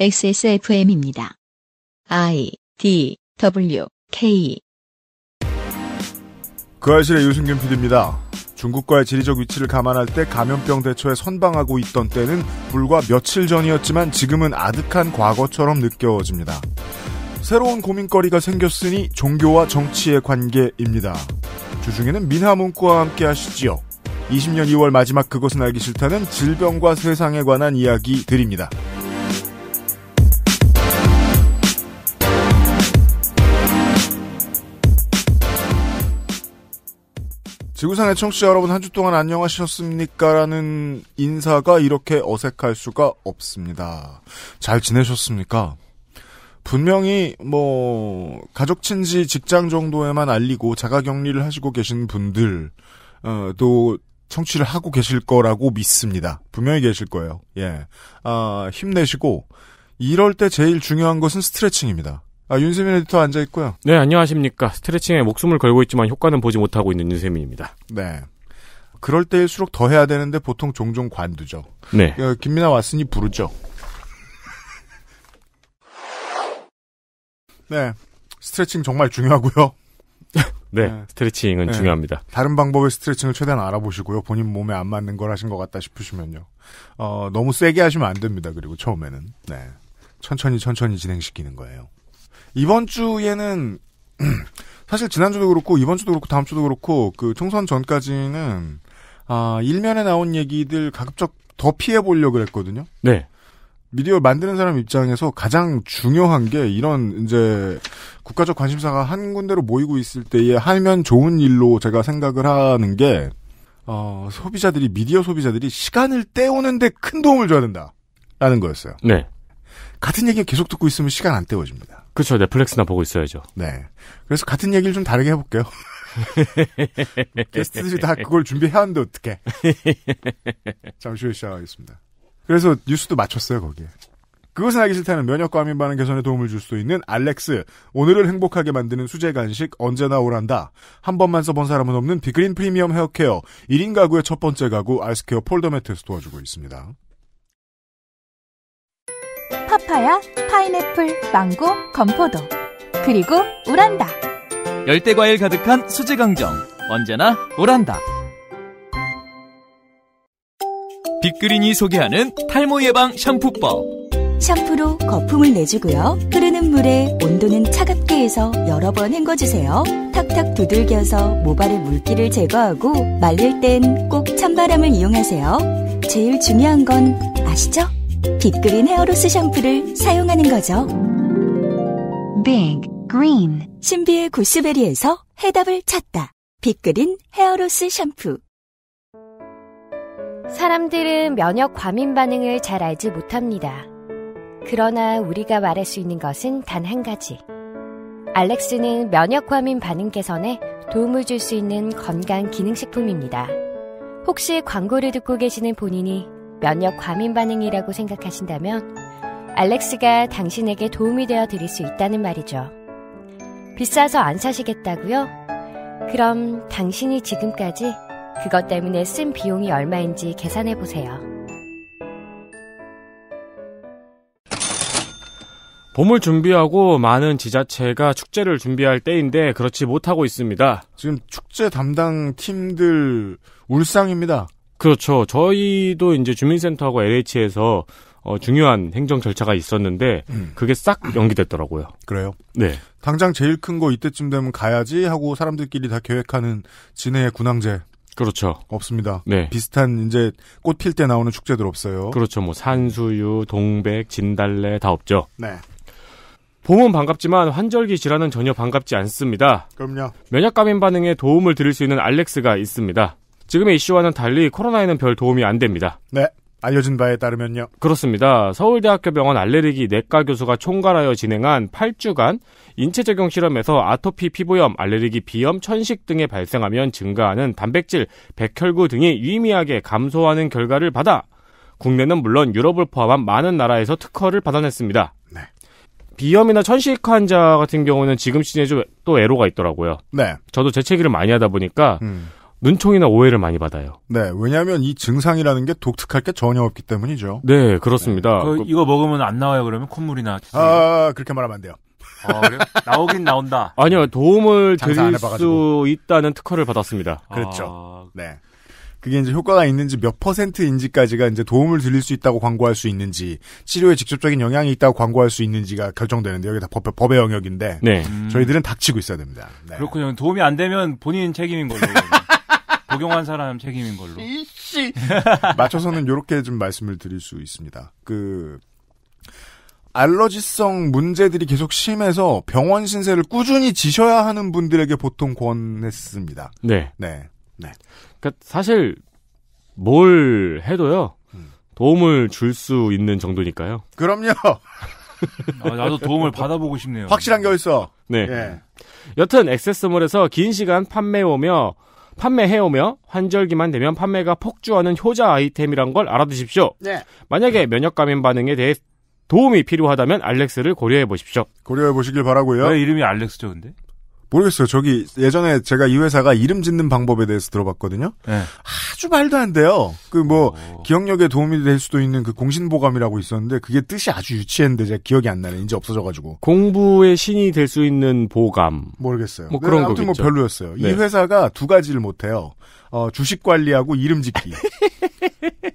XSFM입니다. I D W K 그 아실의 유승균 PD입니다. 중국과의 지리적 위치를 감안할 때 감염병 대처에 선방하고 있던 때는 불과 며칠 전이었지만 지금은 아득한 과거처럼 느껴집니다. 새로운 고민거리가 생겼으니 종교와 정치의 관계입니다. 주중에는 민하 문구와 함께 하시지요. 20년 2월 마지막 그것은 알기 싫다는 질병과 세상에 관한 이야기 드립니다. 지구상의 청취자 여러분 한 주 동안 안녕하셨습니까라는 인사가 이렇게 어색할 수가 없습니다. 잘 지내셨습니까? 분명히 뭐 가족 친지 직장 정도에만 알리고 자가격리를 하시고 계신 분들도 어, 청취를 하고 계실 거라고 믿습니다. 분명히 계실 거예요. 예, 아 힘내시고 이럴 때 제일 중요한 것은 스트레칭입니다. 아, 윤세민 에디터 앉아 있고요. 네, 안녕하십니까. 스트레칭에 목숨을 걸고 있지만 효과는 보지 못하고 있는 윤세민입니다. 네. 그럴 때일수록 더 해야 되는데 보통 종종 관두죠. 네. 어, 김민아 왔으니 부르죠. 네. 스트레칭 정말 중요하고요. 네, 네, 스트레칭은 네. 중요합니다. 다른 방법의 스트레칭을 최대한 알아보시고요. 본인 몸에 안 맞는 걸 하신 것 같다 싶으시면요. 어, 너무 세게 하시면 안 됩니다. 그리고 처음에는. 네. 천천히 천천히 진행시키는 거예요. 이번 주에는 사실 지난주도 그렇고 이번 주도 그렇고 다음 주도 그렇고 그 총선 전까지는 아, 일면에 나온 얘기들 가급적 더 피해 보려고 그랬거든요. 네. 미디어 만드는 사람 입장에서 가장 중요한 게 이런 이제 국가적 관심사가 한 군데로 모이고 있을 때에 하면 좋은 일로 제가 생각을 하는 게 어, 소비자들이 미디어 소비자들이 시간을 때우는데 큰 도움을 줘야 된다라는 거였어요. 네. 같은 얘기 계속 듣고 있으면 시간 안 때워집니다. 그렇죠. 넷플릭스나 보고 있어야죠. 네. 그래서 같은 얘기를 좀 다르게 해볼게요. 게스트들이 다 그걸 준비해왔는데 어떡해. 잠시 후에 시작하겠습니다. 그래서 뉴스도 마쳤어요 거기에. 그것은 알기 싫다는 면역과 암인 반응 개선에 도움을 줄 수 있는 알렉스. 오늘을 행복하게 만드는 수제 간식 언제나 오란다. 한 번만 써본 사람은 없는 비그린 프리미엄 헤어케어. 1인 가구의 첫 번째 가구 아이스케어 폴더 매트에서 도와주고 있습니다. 파파야, 파인애플, 망고, 건포도 그리고 우란다 열대 과일 가득한 수제 강정 언제나 우란다 빅그린이 소개하는 탈모 예방 샴푸법 샴푸로 거품을 내주고요 흐르는 물에 온도는 차갑게 해서 여러 번 헹궈주세요 탁탁 두들겨서 모발의 물기를 제거하고 말릴 땐 꼭 찬바람을 이용하세요 제일 중요한 건 아시죠? 빅그린 헤어로스 샴푸를 사용하는 거죠. 빅 그린 신비의 구스베리에서 해답을 찾다. 빅그린 헤어로스 샴푸 사람들은 면역 과민 반응을 잘 알지 못합니다. 그러나 우리가 말할 수 있는 것은 단 한 가지. 알렉스는 면역 과민 반응 개선에 도움을 줄 수 있는 건강 기능식품입니다. 혹시 광고를 듣고 계시는 본인이 면역 과민 반응이라고 생각하신다면 알렉스가 당신에게 도움이 되어 드릴 수 있다는 말이죠. 비싸서 안 사시겠다고요? 그럼 당신이 지금까지 그것 때문에 쓴 비용이 얼마인지 계산해 보세요. 봄을 준비하고 많은 지자체가 축제를 준비할 때인데 그렇지 못하고 있습니다. 지금 축제 담당 팀들 울상입니다. 그렇죠. 저희도 이제 주민센터하고 LH에서 어, 중요한 행정 절차가 있었는데 음. 그게 싹 연기됐더라고요. 그래요? 네. 당장 제일 큰 거 이때쯤 되면 가야지 하고 사람들끼리 다 계획하는 진해의 군항제. 그렇죠. 없습니다. 네. 비슷한 이제 꽃 필 때 나오는 축제들 없어요. 그렇죠. 뭐 산수유, 동백, 진달래 다 없죠. 네. 봄은 반갑지만 환절기 질환은 전혀 반갑지 않습니다. 그럼요. 면역 감인 반응에 도움을 드릴 수 있는 알렉스가 있습니다. 지금의 이슈와는 달리 코로나에는 별 도움이 안 됩니다. 네. 알려진 바에 따르면요. 그렇습니다. 서울대학교 병원 알레르기 내과 교수가 총괄하여 진행한 8주간 인체 적용 실험에서 아토피 피부염, 알레르기 비염, 천식 등에 발생하면 증가하는 단백질, 백혈구 등이 유의미하게 감소하는 결과를 받아 국내는 물론 유럽을 포함한 많은 나라에서 특허를 받아냈습니다. 네. 비염이나 천식 환자 같은 경우는 지금 시즌에 좀또 애로가 있더라고요. 네. 저도 재채기를 많이 하다 보니까 음. 눈총이나 오해를 많이 받아요. 네, 왜냐하면 이 증상이라는 게 독특할 게 전혀 없기 때문이죠. 네, 그렇습니다. 네. 그, 그 이거 먹으면 안 나와요 그러면 콧물이나. 아, 그렇게 말하면 안 돼요. 아, 그래 나오긴 나온다. 아니요, 도움을 드릴 수 있다는 특허를 받았습니다. 그렇죠. 아... 그 네. 그게 이제 효과가 있는지 몇 퍼센트인지까지가 이제 도움을 드릴 수 있다고 광고할 수 있는지 치료에 직접적인 영향이 있다고 광고할 수 있는지가 결정되는데 여기 다 법, 법의 영역인데 네. 음. 저희들은 닥치고 있어야 됩니다. 네. 그렇군요. 도움이 안 되면 본인 책임인 걸로. 복용한 사람 책임인 걸로. 이씨. 맞춰서는 이렇게 좀 말씀을 드릴 수 있습니다. 그 알러지성 문제들이 계속 심해서 병원 신세를 꾸준히 지셔야 하는 분들에게 보통 권했습니다. 네. 네. 네. 그러니까 사실 뭘 해도요. 도움을 줄 수 있는 정도니까요. 그럼요. 아, 나도 도움을 받아보고 싶네요. 확실한 게 있어. 네. 예. 여튼 액세스몰에서 긴 시간 판매오며 판매해오며 환절기만 되면 판매가 폭주하는 효자 아이템이란 걸 알아두십시오. 네. 만약에 면역 감염 반응에 대해 도움이 필요하다면 알렉스를 고려해 보십시오. 고려해 보시길 바라고요. 왜 이름이 알렉스죠, 근데? 모르겠어요. 저기 예전에 제가 이 회사가 이름 짓는 방법에 대해서 들어봤거든요. 네. 아주 말도 안 돼요. 그 뭐 기억력에 도움이 될 수도 있는 그 공신보감이라고 있었는데 그게 뜻이 아주 유치했는데 제가 기억이 안 나네. 이제 없어져가지고. 공부의 신이 될 수 있는 보감. 모르겠어요. 뭐 그런 네, 아무튼 거뭐 별로였어요. 네. 이 회사가 두 가지를 못해요. 어, 주식 관리하고 이름 짓기.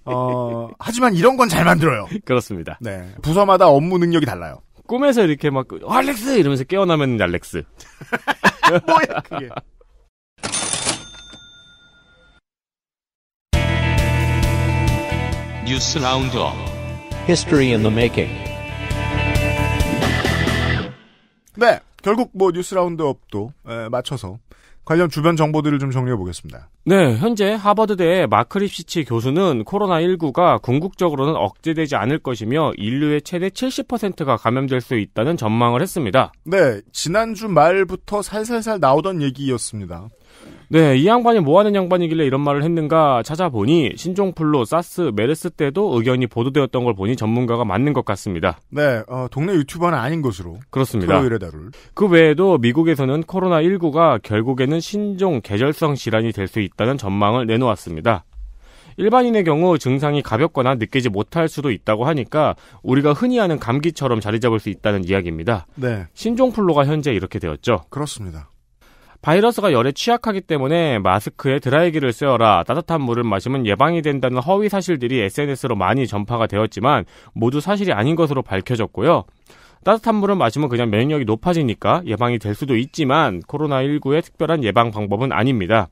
어, 하지만 이런 건 잘 만들어요. 그렇습니다. 네. 부서마다 업무 능력이 달라요. 꿈에서 이렇게 막 어, 알렉스 이러면서 깨어나면 알렉스. 뭐야 그게. 뉴스 라운드업 History i 네, 결국 뭐 뉴스 라운드업도 맞춰서 예, 관련 주변 정보들을 좀 정리해 보겠습니다. 네, 현재 하버드대의 마크 립시치 교수는 코로나19가 궁극적으로는 억제되지 않을 것이며 인류의 최대 70%가 감염될 수 있다는 전망을 했습니다. 네, 지난주 말부터 살살살 나오던 얘기였습니다. 네, 이 양반이 뭐 하는 양반이길래 이런 말을 했는가 찾아보니 신종플루, 사스, 메르스 때도 의견이 보도되었던 걸 보니 전문가가 맞는 것 같습니다. 네, 어, 동네 유튜버는 아닌 것으로. 그렇습니다. 다룰. 그 외에도 미국에서는 코로나19가 결국에는 신종 계절성 질환이 될 수 있다는 전망을 내놓았습니다. 일반인의 경우 증상이 가볍거나 느끼지 못할 수도 있다고 하니까 우리가 흔히 하는 감기처럼 자리 잡을 수 있다는 이야기입니다. 네. 신종플루가 현재 이렇게 되었죠. 그렇습니다. 바이러스가 열에 취약하기 때문에 마스크에 드라이기를 쓰여라, 따뜻한 물을 마시면 예방이 된다는 허위 사실들이 SNS로 많이 전파가 되었지만 모두 사실이 아닌 것으로 밝혀졌고요. 따뜻한 물을 마시면 그냥 면역력이 높아지니까 예방이 될 수도 있지만 코로나19의 특별한 예방 방법은 아닙니다.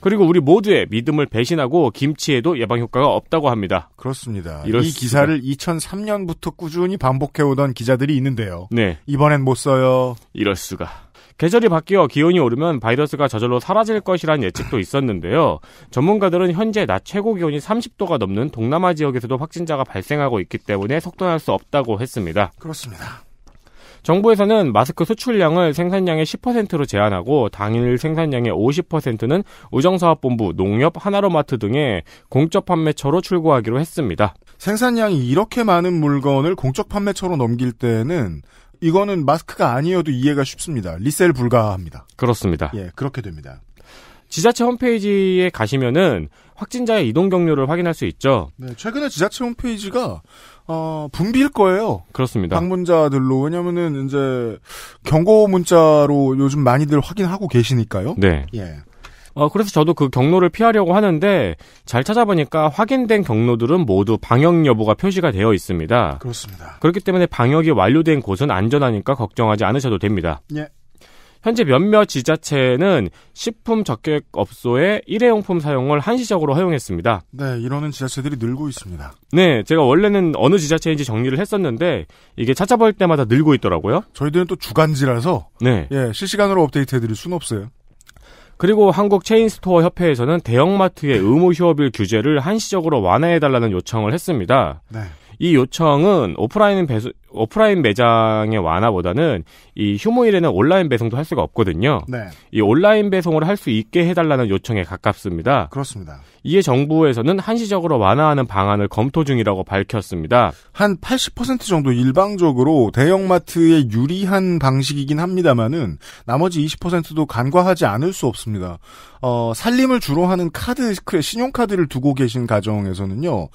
그리고 우리 모두의 믿음을 배신하고 김치에도 예방 효과가 없다고 합니다. 그렇습니다. 이 기사를 2003년부터 꾸준히 반복해오던 기자들이 있는데요. 네. 이번엔 못 써요. 이럴 수가. 계절이 바뀌어 기온이 오르면 바이러스가 저절로 사라질 것이라는 예측도 있었는데요. 전문가들은 현재 낮 최고 기온이 30도가 넘는 동남아 지역에서도 확진자가 발생하고 있기 때문에 속단할 수 없다고 했습니다. 그렇습니다. 정부에서는 마스크 수출량을 생산량의 10%로 제한하고 당일 생산량의 50%는 우정사업본부 농협, 하나로마트 등의 공적 판매처로 출고하기로 했습니다. 생산량이 이렇게 많은 물건을 공적 판매처로 넘길 때는 이거는 마스크가 아니어도 이해가 쉽습니다. 리셀 불가합니다. 그렇습니다. 예, 그렇게 됩니다. 지자체 홈페이지에 가시면은 확진자의 이동 경로를 확인할 수 있죠. 네, 최근에 지자체 홈페이지가 어, 분비일 거예요. 그렇습니다. 방문자들로 왜냐면은 이제 경고 문자로 요즘 많이들 확인하고 계시니까요. 네. 예. 어, 그래서 저도 그 경로를 피하려고 하는데 잘 찾아보니까 확인된 경로들은 모두 방역 여부가 표시가 되어 있습니다. 그렇습니다. 그렇기 때문에 방역이 완료된 곳은 안전하니까 걱정하지 않으셔도 됩니다. 예. 현재 몇몇 지자체는 식품 적객 업소의 일회용품 사용을 한시적으로 허용했습니다. 네, 이러는 지자체들이 늘고 있습니다. 네, 제가 원래는 어느 지자체인지 정리를 했었는데 이게 찾아볼 때마다 늘고 있더라고요. 저희들은 또 주간지라서 네, 예, 실시간으로 업데이트해드릴 순 없어요. 그리고 한국 체인스토어 협회에서는 대형마트의 의무 휴업일 규제를 한시적으로 완화해달라는 요청을 했습니다. 네. 이 요청은 오프라인 배수, 오프라인 매장의 완화보다는 이 휴무일에는 온라인 배송도 할 수가 없거든요. 네. 이 온라인 배송을 할 수 있게 해달라는 요청에 가깝습니다. 그렇습니다. 이에 정부에서는 한시적으로 완화하는 방안을 검토 중이라고 밝혔습니다. 한 80% 정도 일방적으로 대형마트에 유리한 방식이긴 합니다만은 나머지 20%도 간과하지 않을 수 없습니다. 어, 살림을 주로 하는 카드, 신용카드를 두고 계신 가정에서는요.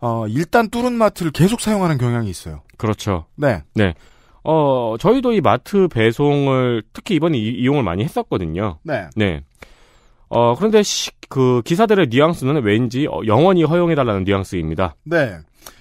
어, 일단 뚫은 마트를 계속 사용하는 경향이 있어요. 그렇죠. 네. 네. 어, 저희도 이 마트 배송을 특히 이번에 이, 용을 많이 했었거든요. 네. 네. 어, 그런데 시, 그 기사들의 뉘앙스는 왠지 어, 영원히 허용해달라는 뉘앙스입니다. 네.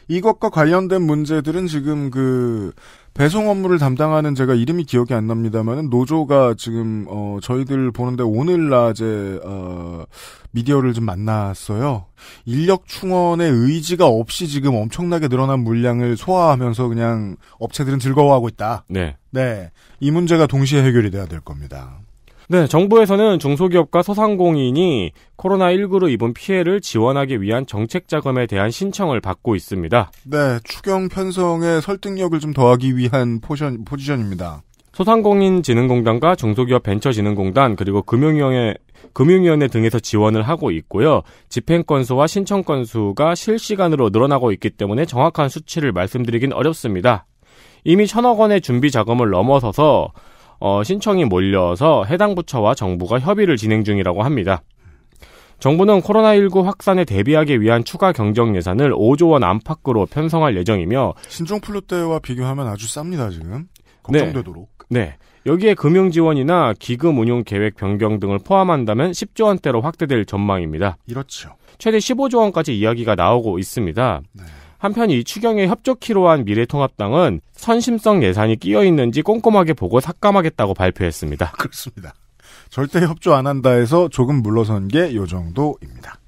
이것과 관련된 문제들은 지금 그 배송 업무를 담당하는 제가 이름이 기억이 안 납니다만 노조가 지금 어, 저희들 보는데 오늘 낮에 어, 미디어를 좀 만났어요. 인력 충원의 의지가 없이 지금 엄청나게 늘어난 물량을 소화하면서 그냥 업체들은 즐거워하고 있다. 네. 네. 이 문제가 동시에 해결이 돼야 될 겁니다. 네, 정부에서는 중소기업과 소상공인이 코로나19로 입은 피해를 지원하기 위한 정책 자금에 대한 신청을 받고 있습니다. 네, 추경 편성의 설득력을 좀 더하기 위한 포션, 포지션입니다. 소상공인진흥공단과 중소기업벤처진흥공단 그리고 금융위원회, 금융위원회 등에서 지원을 하고 있고요. 집행 건수와 신청 건수가 실시간으로 늘어나고 있기 때문에 정확한 수치를 말씀드리긴 어렵습니다. 이미 천억 원의 준비 자금을 넘어서서 어, 신청이 몰려서 해당 부처와 정부가 협의를 진행 중이라고 합니다. 정부는 코로나19 확산에 대비하기 위한 추가 경정 예산을 5조 원 안팎으로 편성할 예정이며 신종 플루 때와 비교하면 아주 쌉니다 지금 네. 걱정되도록. 네. 네. 여기에 금융 지원이나 기금 운용 계획 변경 등을 포함한다면 10조 원대로 확대될 전망입니다. 이렇죠. 최대 15조 원까지 이야기가 나오고 있습니다. 네. 한편 이 추경에 협조키로 한 미래통합당은 선심성 예산이 끼어 있는지 꼼꼼하게 보고 삭감하겠다고 발표했습니다. 그렇습니다. 절대 협조 안 한다 해서 조금 물러선 게 요 정도입니다.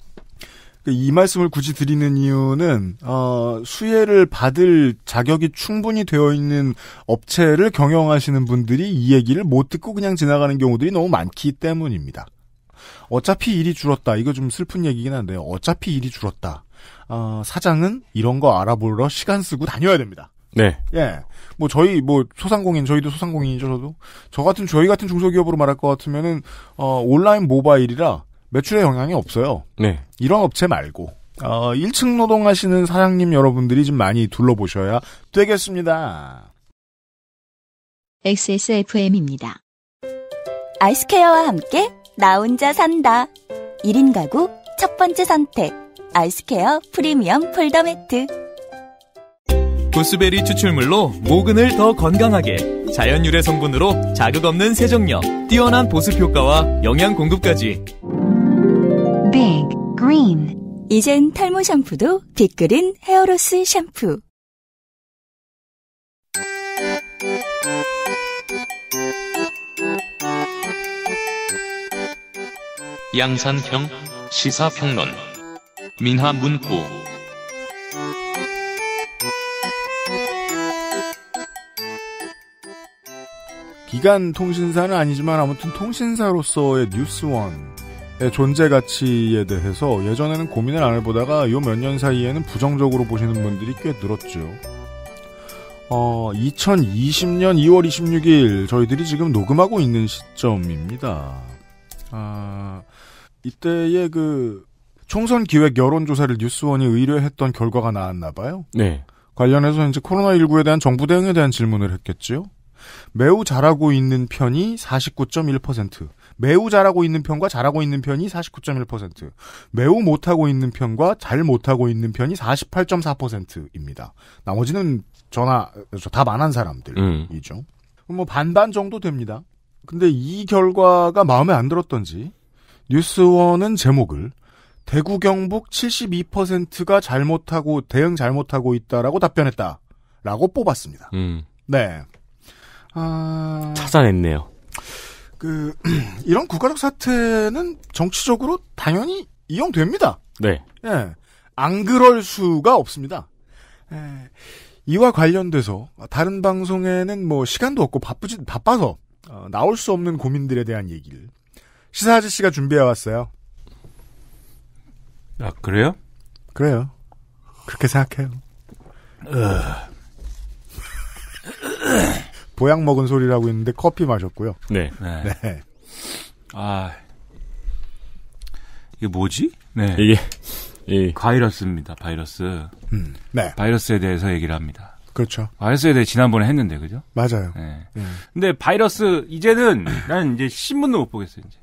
그 이 말씀을 굳이 드리는 이유는 어, 수혜를 받을 자격이 충분히 되어 있는 업체를 경영하시는 분들이 이 얘기를 못 듣고 그냥 지나가는 경우들이 너무 많기 때문입니다. 어차피 일이 줄었다. 이거 좀 슬픈 얘기긴 한데요. 어차피 일이 줄었다. 어, 사장은 이런 거 알아보러 시간 쓰고 다녀야 됩니다. 네. 예. 뭐 저희 뭐 소상공인 저희도 소상공인이죠 저도 저 같은 저희 같은 중소기업으로 말할 것 같으면은 어, 온라인 모바일이라 매출에 영향이 없어요. 네. 이런 업체 말고 어, 1층 노동하시는 사장님 여러분들이 좀 많이 둘러보셔야 되겠습니다. XSFM입니다. 아이스케어와 함께 나 혼자 산다. 1인 가구 첫 번째 선택. 아이스케어 프리미엄 폴더 매트 고스베리 추출물로 모근을 더 건강하게 자연 유래 성분으로 자극 없는 세정력 뛰어난 보습 효과와 영양 공급까지 빅 그린 이젠 탈모 샴푸도 빅그린 헤어로스 샴푸 양산형 시사평론 민화문구 기간 통신사는 아니지만 아무튼 통신사로서의 뉴스원의 존재 가치에 대해서 예전에는 고민을 안 해보다가 요 몇 년 사이에는 부정적으로 보시는 분들이 꽤 늘었죠. 어, 2020년 2월 26일 저희들이 지금 녹음하고 있는 시점입니다. 아, 이때의 그 총선 기획 여론조사를 뉴스원이 의뢰했던 결과가 나왔나 봐요. 네. 관련해서 이제 코로나19에 대한 정부 대응에 대한 질문을 했겠죠 매우 잘하고 있는 편이 49.1%, 매우 잘하고 있는 편과 잘하고 있는 편이 49.1%, 매우 못하고 있는 편과 잘 못하고 있는 편이 48.4%입니다. 나머지는 전화 답안 한 사람들이죠. 음. 뭐 반반 정도 됩니다. 근데 이 결과가 마음에 안 들었던지 뉴스원은 제목을 대구 경북 72%가 잘못하고 대응 잘못하고 있다라고 답변했다. 라고 뽑았습니다. 음. 네. 아... 찾아냈네요. 그 이런 국가적 사태는 정치적으로 당연히 이용됩니다. 네. 예. 안 그럴 수가 없습니다. 예. 이와 관련돼서 다른 방송에는 뭐 시간도 없고 바쁘지 바빠서 어, 나올 수 없는 고민들에 대한 얘기를 시사 아저씨가 준비해 왔어요. 아 그래요? 그래요. 그렇게 생각해요. 보약 먹은 소리라고 했는데 커피 마셨고요. 네. 네. 네. 아 이게 뭐지? 네. 이게 이 바이러스입니다. 바이러스. 음, 네. 바이러스에 대해서 얘기를 합니다. 그렇죠. 바이러스에 대해 지난번에 했는데 그죠? 맞아요. 네. 음. 근데 바이러스 이제는 난 이제 신문도 못 보겠어요. 이제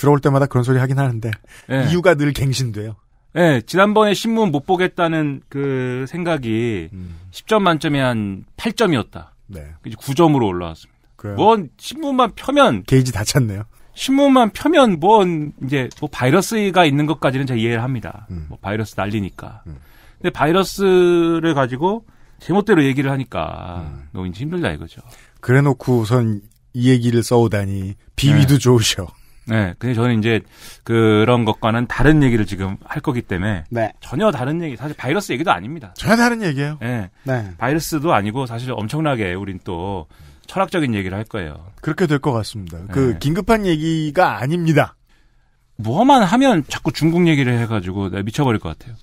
들어올 때마다 그런 소리 하긴 하는데 네. 이유가 늘 갱신돼요. 예, 네, 지난번에 신문 못 보겠다는 그 생각이 음. 10점 만점에 한 8점이었다. 네. 이제 9점으로 올라왔습니다. 그래요. 뭔 신문만 펴면 게이지 다 찼네요. 신문만 펴면 뭔 이제 뭐 바이러스가 있는 것까지는 제가 이해를 합니다. 음. 뭐 바이러스 날리니까. 음. 근데 바이러스를 가지고 제멋대로 얘기를 하니까 음. 너무 이제 힘들다 이거죠. 그래놓고선 이 얘기를 써오다니 비위도 네. 좋으셔. 네. 근데 저는 이제 그런 것과는 다른 얘기를 지금 할 거기 때문에 네. 전혀 다른 얘기, 사실 바이러스 얘기도 아닙니다. 전혀 다른 얘기예요. 네. 네. 바이러스도 아니고 사실 엄청나게 우린 또 철학적인 얘기를 할 거예요. 그렇게 될 것 같습니다. 네. 그 긴급한 얘기가 아닙니다. 뭐만 하면 자꾸 중국 얘기를 해가지고 미쳐버릴 것 같아요.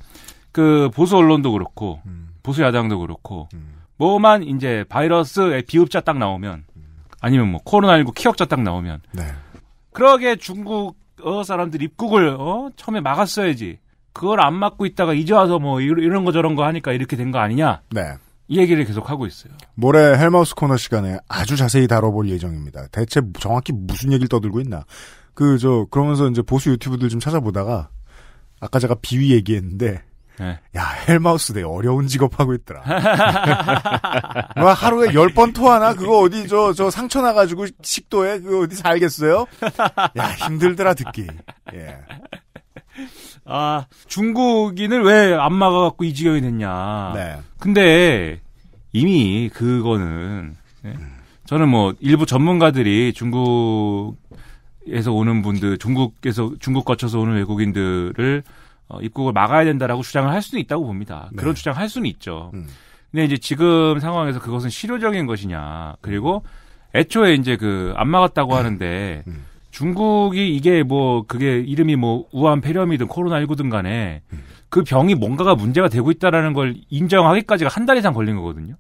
그 보수 언론도 그렇고 음. 보수 야당도 그렇고 음. 뭐만 이제 바이러스의 비읍자 딱 나오면 아니면 뭐 코로나19 키역자 딱 나오면 네. 그러게 중국 어, 사람들 입국을 어? 처음에 막았어야지. 그걸 안 막고 있다가 이제 와서 뭐 이런 거 저런 거 하니까 이렇게 된 거 아니냐. 네. 이 얘기를 계속 하고 있어요. 모레 헬마우스 코너 시간에 아주 자세히 다뤄볼 예정입니다. 대체 정확히 무슨 얘기를 떠들고 있나. 그, 저, 그러면서 이제 보수 유튜브들 좀 찾아보다가, 아까 제가 비위 얘기했는데, 네. 야, 헬마우스 되게 어려운 직업 하고 있더라. 와, 뭐 하루에 열 번 토하나? 그거 어디, 저, 저 상처 나가지고 식도에 그거 어디 살겠어요? 야, 힘들더라, 듣기. 예. 아, 중국인을 왜안마가갖고이 지경이 됐냐. 네. 근데 이미 그거는, 네? 저는 뭐 일부 전문가들이 중국에서 오는 분들, 중국에서, 중국 거쳐서 오는 외국인들을 어, 입국을 막아야 된다라고 주장을 할 수는 있다고 봅니다. 네. 그런 주장할 수는 있죠. 음. 근데 이제 지금 상황에서 그것은 실효적인 것이냐 그리고 애초에 이제 그 안 막았다고 하는데 음. 중국이 이게 뭐 그게 이름이 뭐 우한 폐렴이든 코로나19든 간에 음. 그 병이 뭔가가 문제가 되고 있다라는 걸 인정하기까지가 한 달 이상 걸린 거거든요.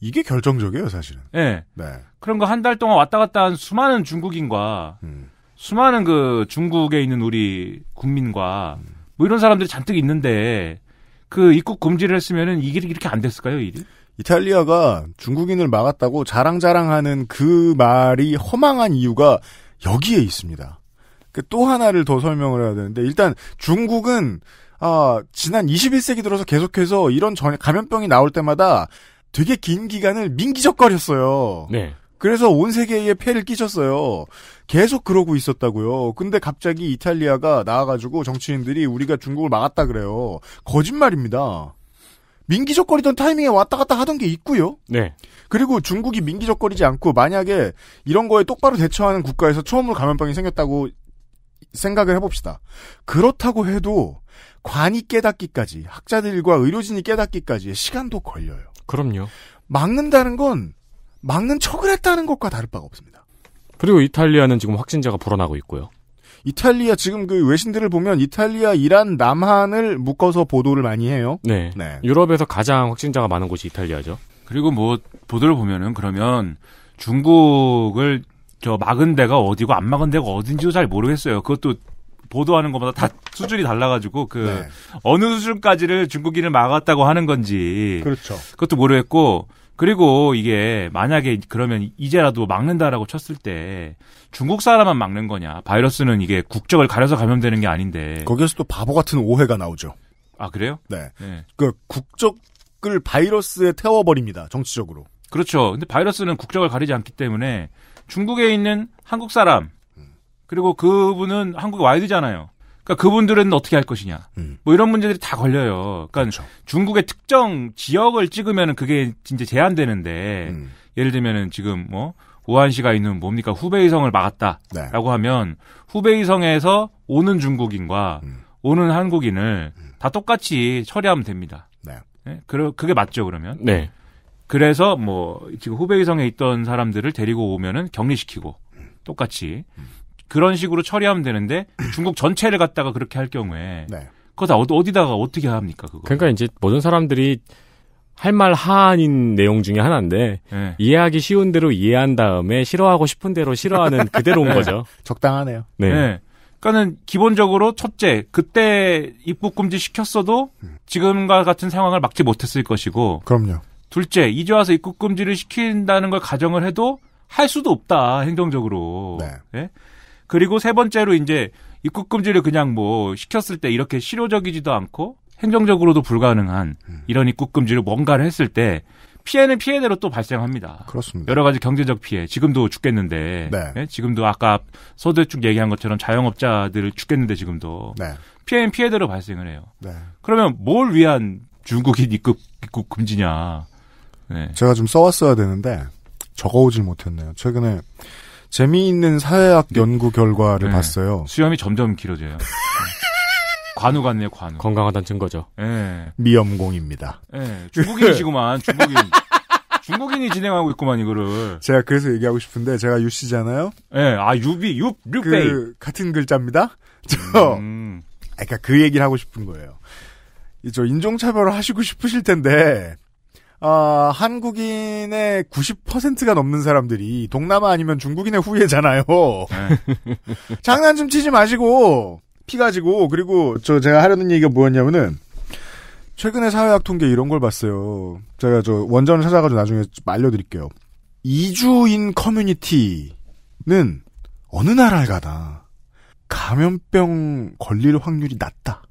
이게 결정적이에요, 사실은. 네. 네. 그런 거 한 달 동안 왔다 갔다 한 수많은 중국인과 음. 수많은 그 중국에 있는 우리 국민과 음. 뭐 이런 사람들이 잔뜩 있는데 그 입국 금지를 했으면은 이길 이렇게 이안 됐을까요, 일이? 이탈리아가 중국인을 막았다고 자랑자랑하는 그 말이 허망한 이유가 여기에 있습니다. 그 또 하나를 더 설명을 해야 되는데 일단 중국은 아, 지난 21세기 들어서 계속해서 이런 전, 감염병이 나올 때마다 되게 긴 기간을 민기적거렸어요. 네. 그래서 온 세계에 폐를 끼쳤어요. 계속 그러고 있었다고요. 근데 갑자기 이탈리아가 나와가지고 정치인들이 우리가 중국을 막았다 그래요. 거짓말입니다. 민기적거리던 타이밍에 왔다 갔다 하던 게 있고요. 네. 그리고 중국이 민기적거리지 않고 만약에 이런 거에 똑바로 대처하는 국가에서 처음으로 감염병이 생겼다고 생각을 해봅시다. 그렇다고 해도 관이 깨닫기까지 학자들과 의료진이 깨닫기까지 시간도 걸려요. 그럼요. 막는다는 건 막는 척을 했다는 것과 다를 바가 없습니다. 그리고 이탈리아는 지금 확진자가 불어나고 있고요. 이탈리아 지금 그 외신들을 보면 이탈리아, 이란, 남한을 묶어서 보도를 많이 해요. 네. 네. 유럽에서 가장 확진자가 많은 곳이 이탈리아죠. 그리고 뭐 보도를 보면은 그러면 중국을 저 막은 데가 어디고 안 막은 데가 어딘지도 잘 모르겠어요. 그것도 보도하는 것마다 다 수준이 달라가지고 그 네. 어느 수준까지를 중국인을 막았다고 하는 건지 그렇죠. 그것도 모르겠고 그리고 이게 만약에 그러면 이제라도 막는다라고 쳤을 때 중국 사람만 막는 거냐. 바이러스는 이게 국적을 가려서 감염되는 게 아닌데. 거기에서 또 바보 같은 오해가 나오죠. 아, 그래요? 네. 네. 그 국적을 바이러스에 태워버립니다. 정치적으로. 그렇죠. 근데 바이러스는 국적을 가리지 않기 때문에 중국에 있는 한국 사람 음. 그리고 그분은 한국에 와야 되잖아요. 그러니까 그분들은 어떻게 할 것이냐. 음. 뭐 이런 문제들이 다 걸려요. 그러니까 그렇죠. 중국의 특정 지역을 찍으면 그게 진짜 제한되는데 음. 예를 들면은 지금 뭐 우한시가 있는 뭡니까 후베이성을 막았다라고 네. 하면 후베이성에서 오는 중국인과 음. 오는 한국인을 음. 다 똑같이 처리하면 됩니다. 네. 네? 그 그게 맞죠 그러면? 네. 그래서 뭐 지금 후베이성에 있던 사람들을 데리고 오면은 격리시키고 음. 똑같이 음. 그런 식으로 처리하면 되는데 중국 전체를 갖다가 그렇게 할 경우에 네. 그거 다 어디다가 어떻게 합니까 그거? 그러니까 이제 모든 사람들이 할 말 하한인 내용 중에 하나인데 네. 이해하기 쉬운 대로 이해한 다음에 싫어하고 싶은 대로 싫어하는 그대로인 거죠. 네. 적당하네요. 네. 네. 그러니까는 기본적으로 첫째 그때 입국 금지 시켰어도 음. 지금과 같은 상황을 막지 못했을 것이고. 그럼요. 둘째 이제 와서 입국 금지를 시킨다는 걸 가정을 해도 할 수도 없다 행정적으로. 네. 예? 그리고 세 번째로 이제 입국 금지를 그냥 뭐 시켰을 때 이렇게 실효적이지도 않고 행정적으로도 불가능한 음. 이런 입국 금지를 뭔가를 했을 때 피해는 피해대로 또 발생합니다. 그렇습니다. 여러 가지 경제적 피해. 지금도 죽겠는데. 네. 네? 지금도 아까 서두에 쭉 얘기한 것처럼 자영업자들을 죽겠는데 지금도. 네. 피해는 피해대로 발생을 해요. 네. 그러면 뭘 위한 중국인 입국, 입국 금지냐. 네. 제가 좀 써왔어야 되는데 적어오질 못했네요. 최근에 재미있는 사회학 연구 결과를 네. 봤어요. 수염이 점점 길어져요. 네. 관우 같네요, 관우. 건강하다는 증거죠. 예. 미염공입니다. 예. 중국인이시구만, 중국인. 중국인이 진행하고 있구만, 이거를. 제가 그래서 얘기하고 싶은데, 제가 유 씨잖아요? 예, 아, 유비, 유, 류페이. 그, 같은 글자입니다? 저, 음. 그니까 그 얘기를 하고 싶은 거예요. 저 인종차별을 하시고 싶으실 텐데, 어, 한국인의 90%가 넘는 사람들이 동남아 아니면 중국인의 후예잖아요. 네. 장난 좀 치지 마시고 피 가지고 그리고 저 제가 하려는 얘기가 뭐였냐면은 최근에 사회학 통계 이런 걸 봤어요. 제가 저 원전을 찾아가지고 나중에 알려드릴게요. 이주인 커뮤니티는 어느 나라를 가다 감염병 걸릴 확률이 낮다.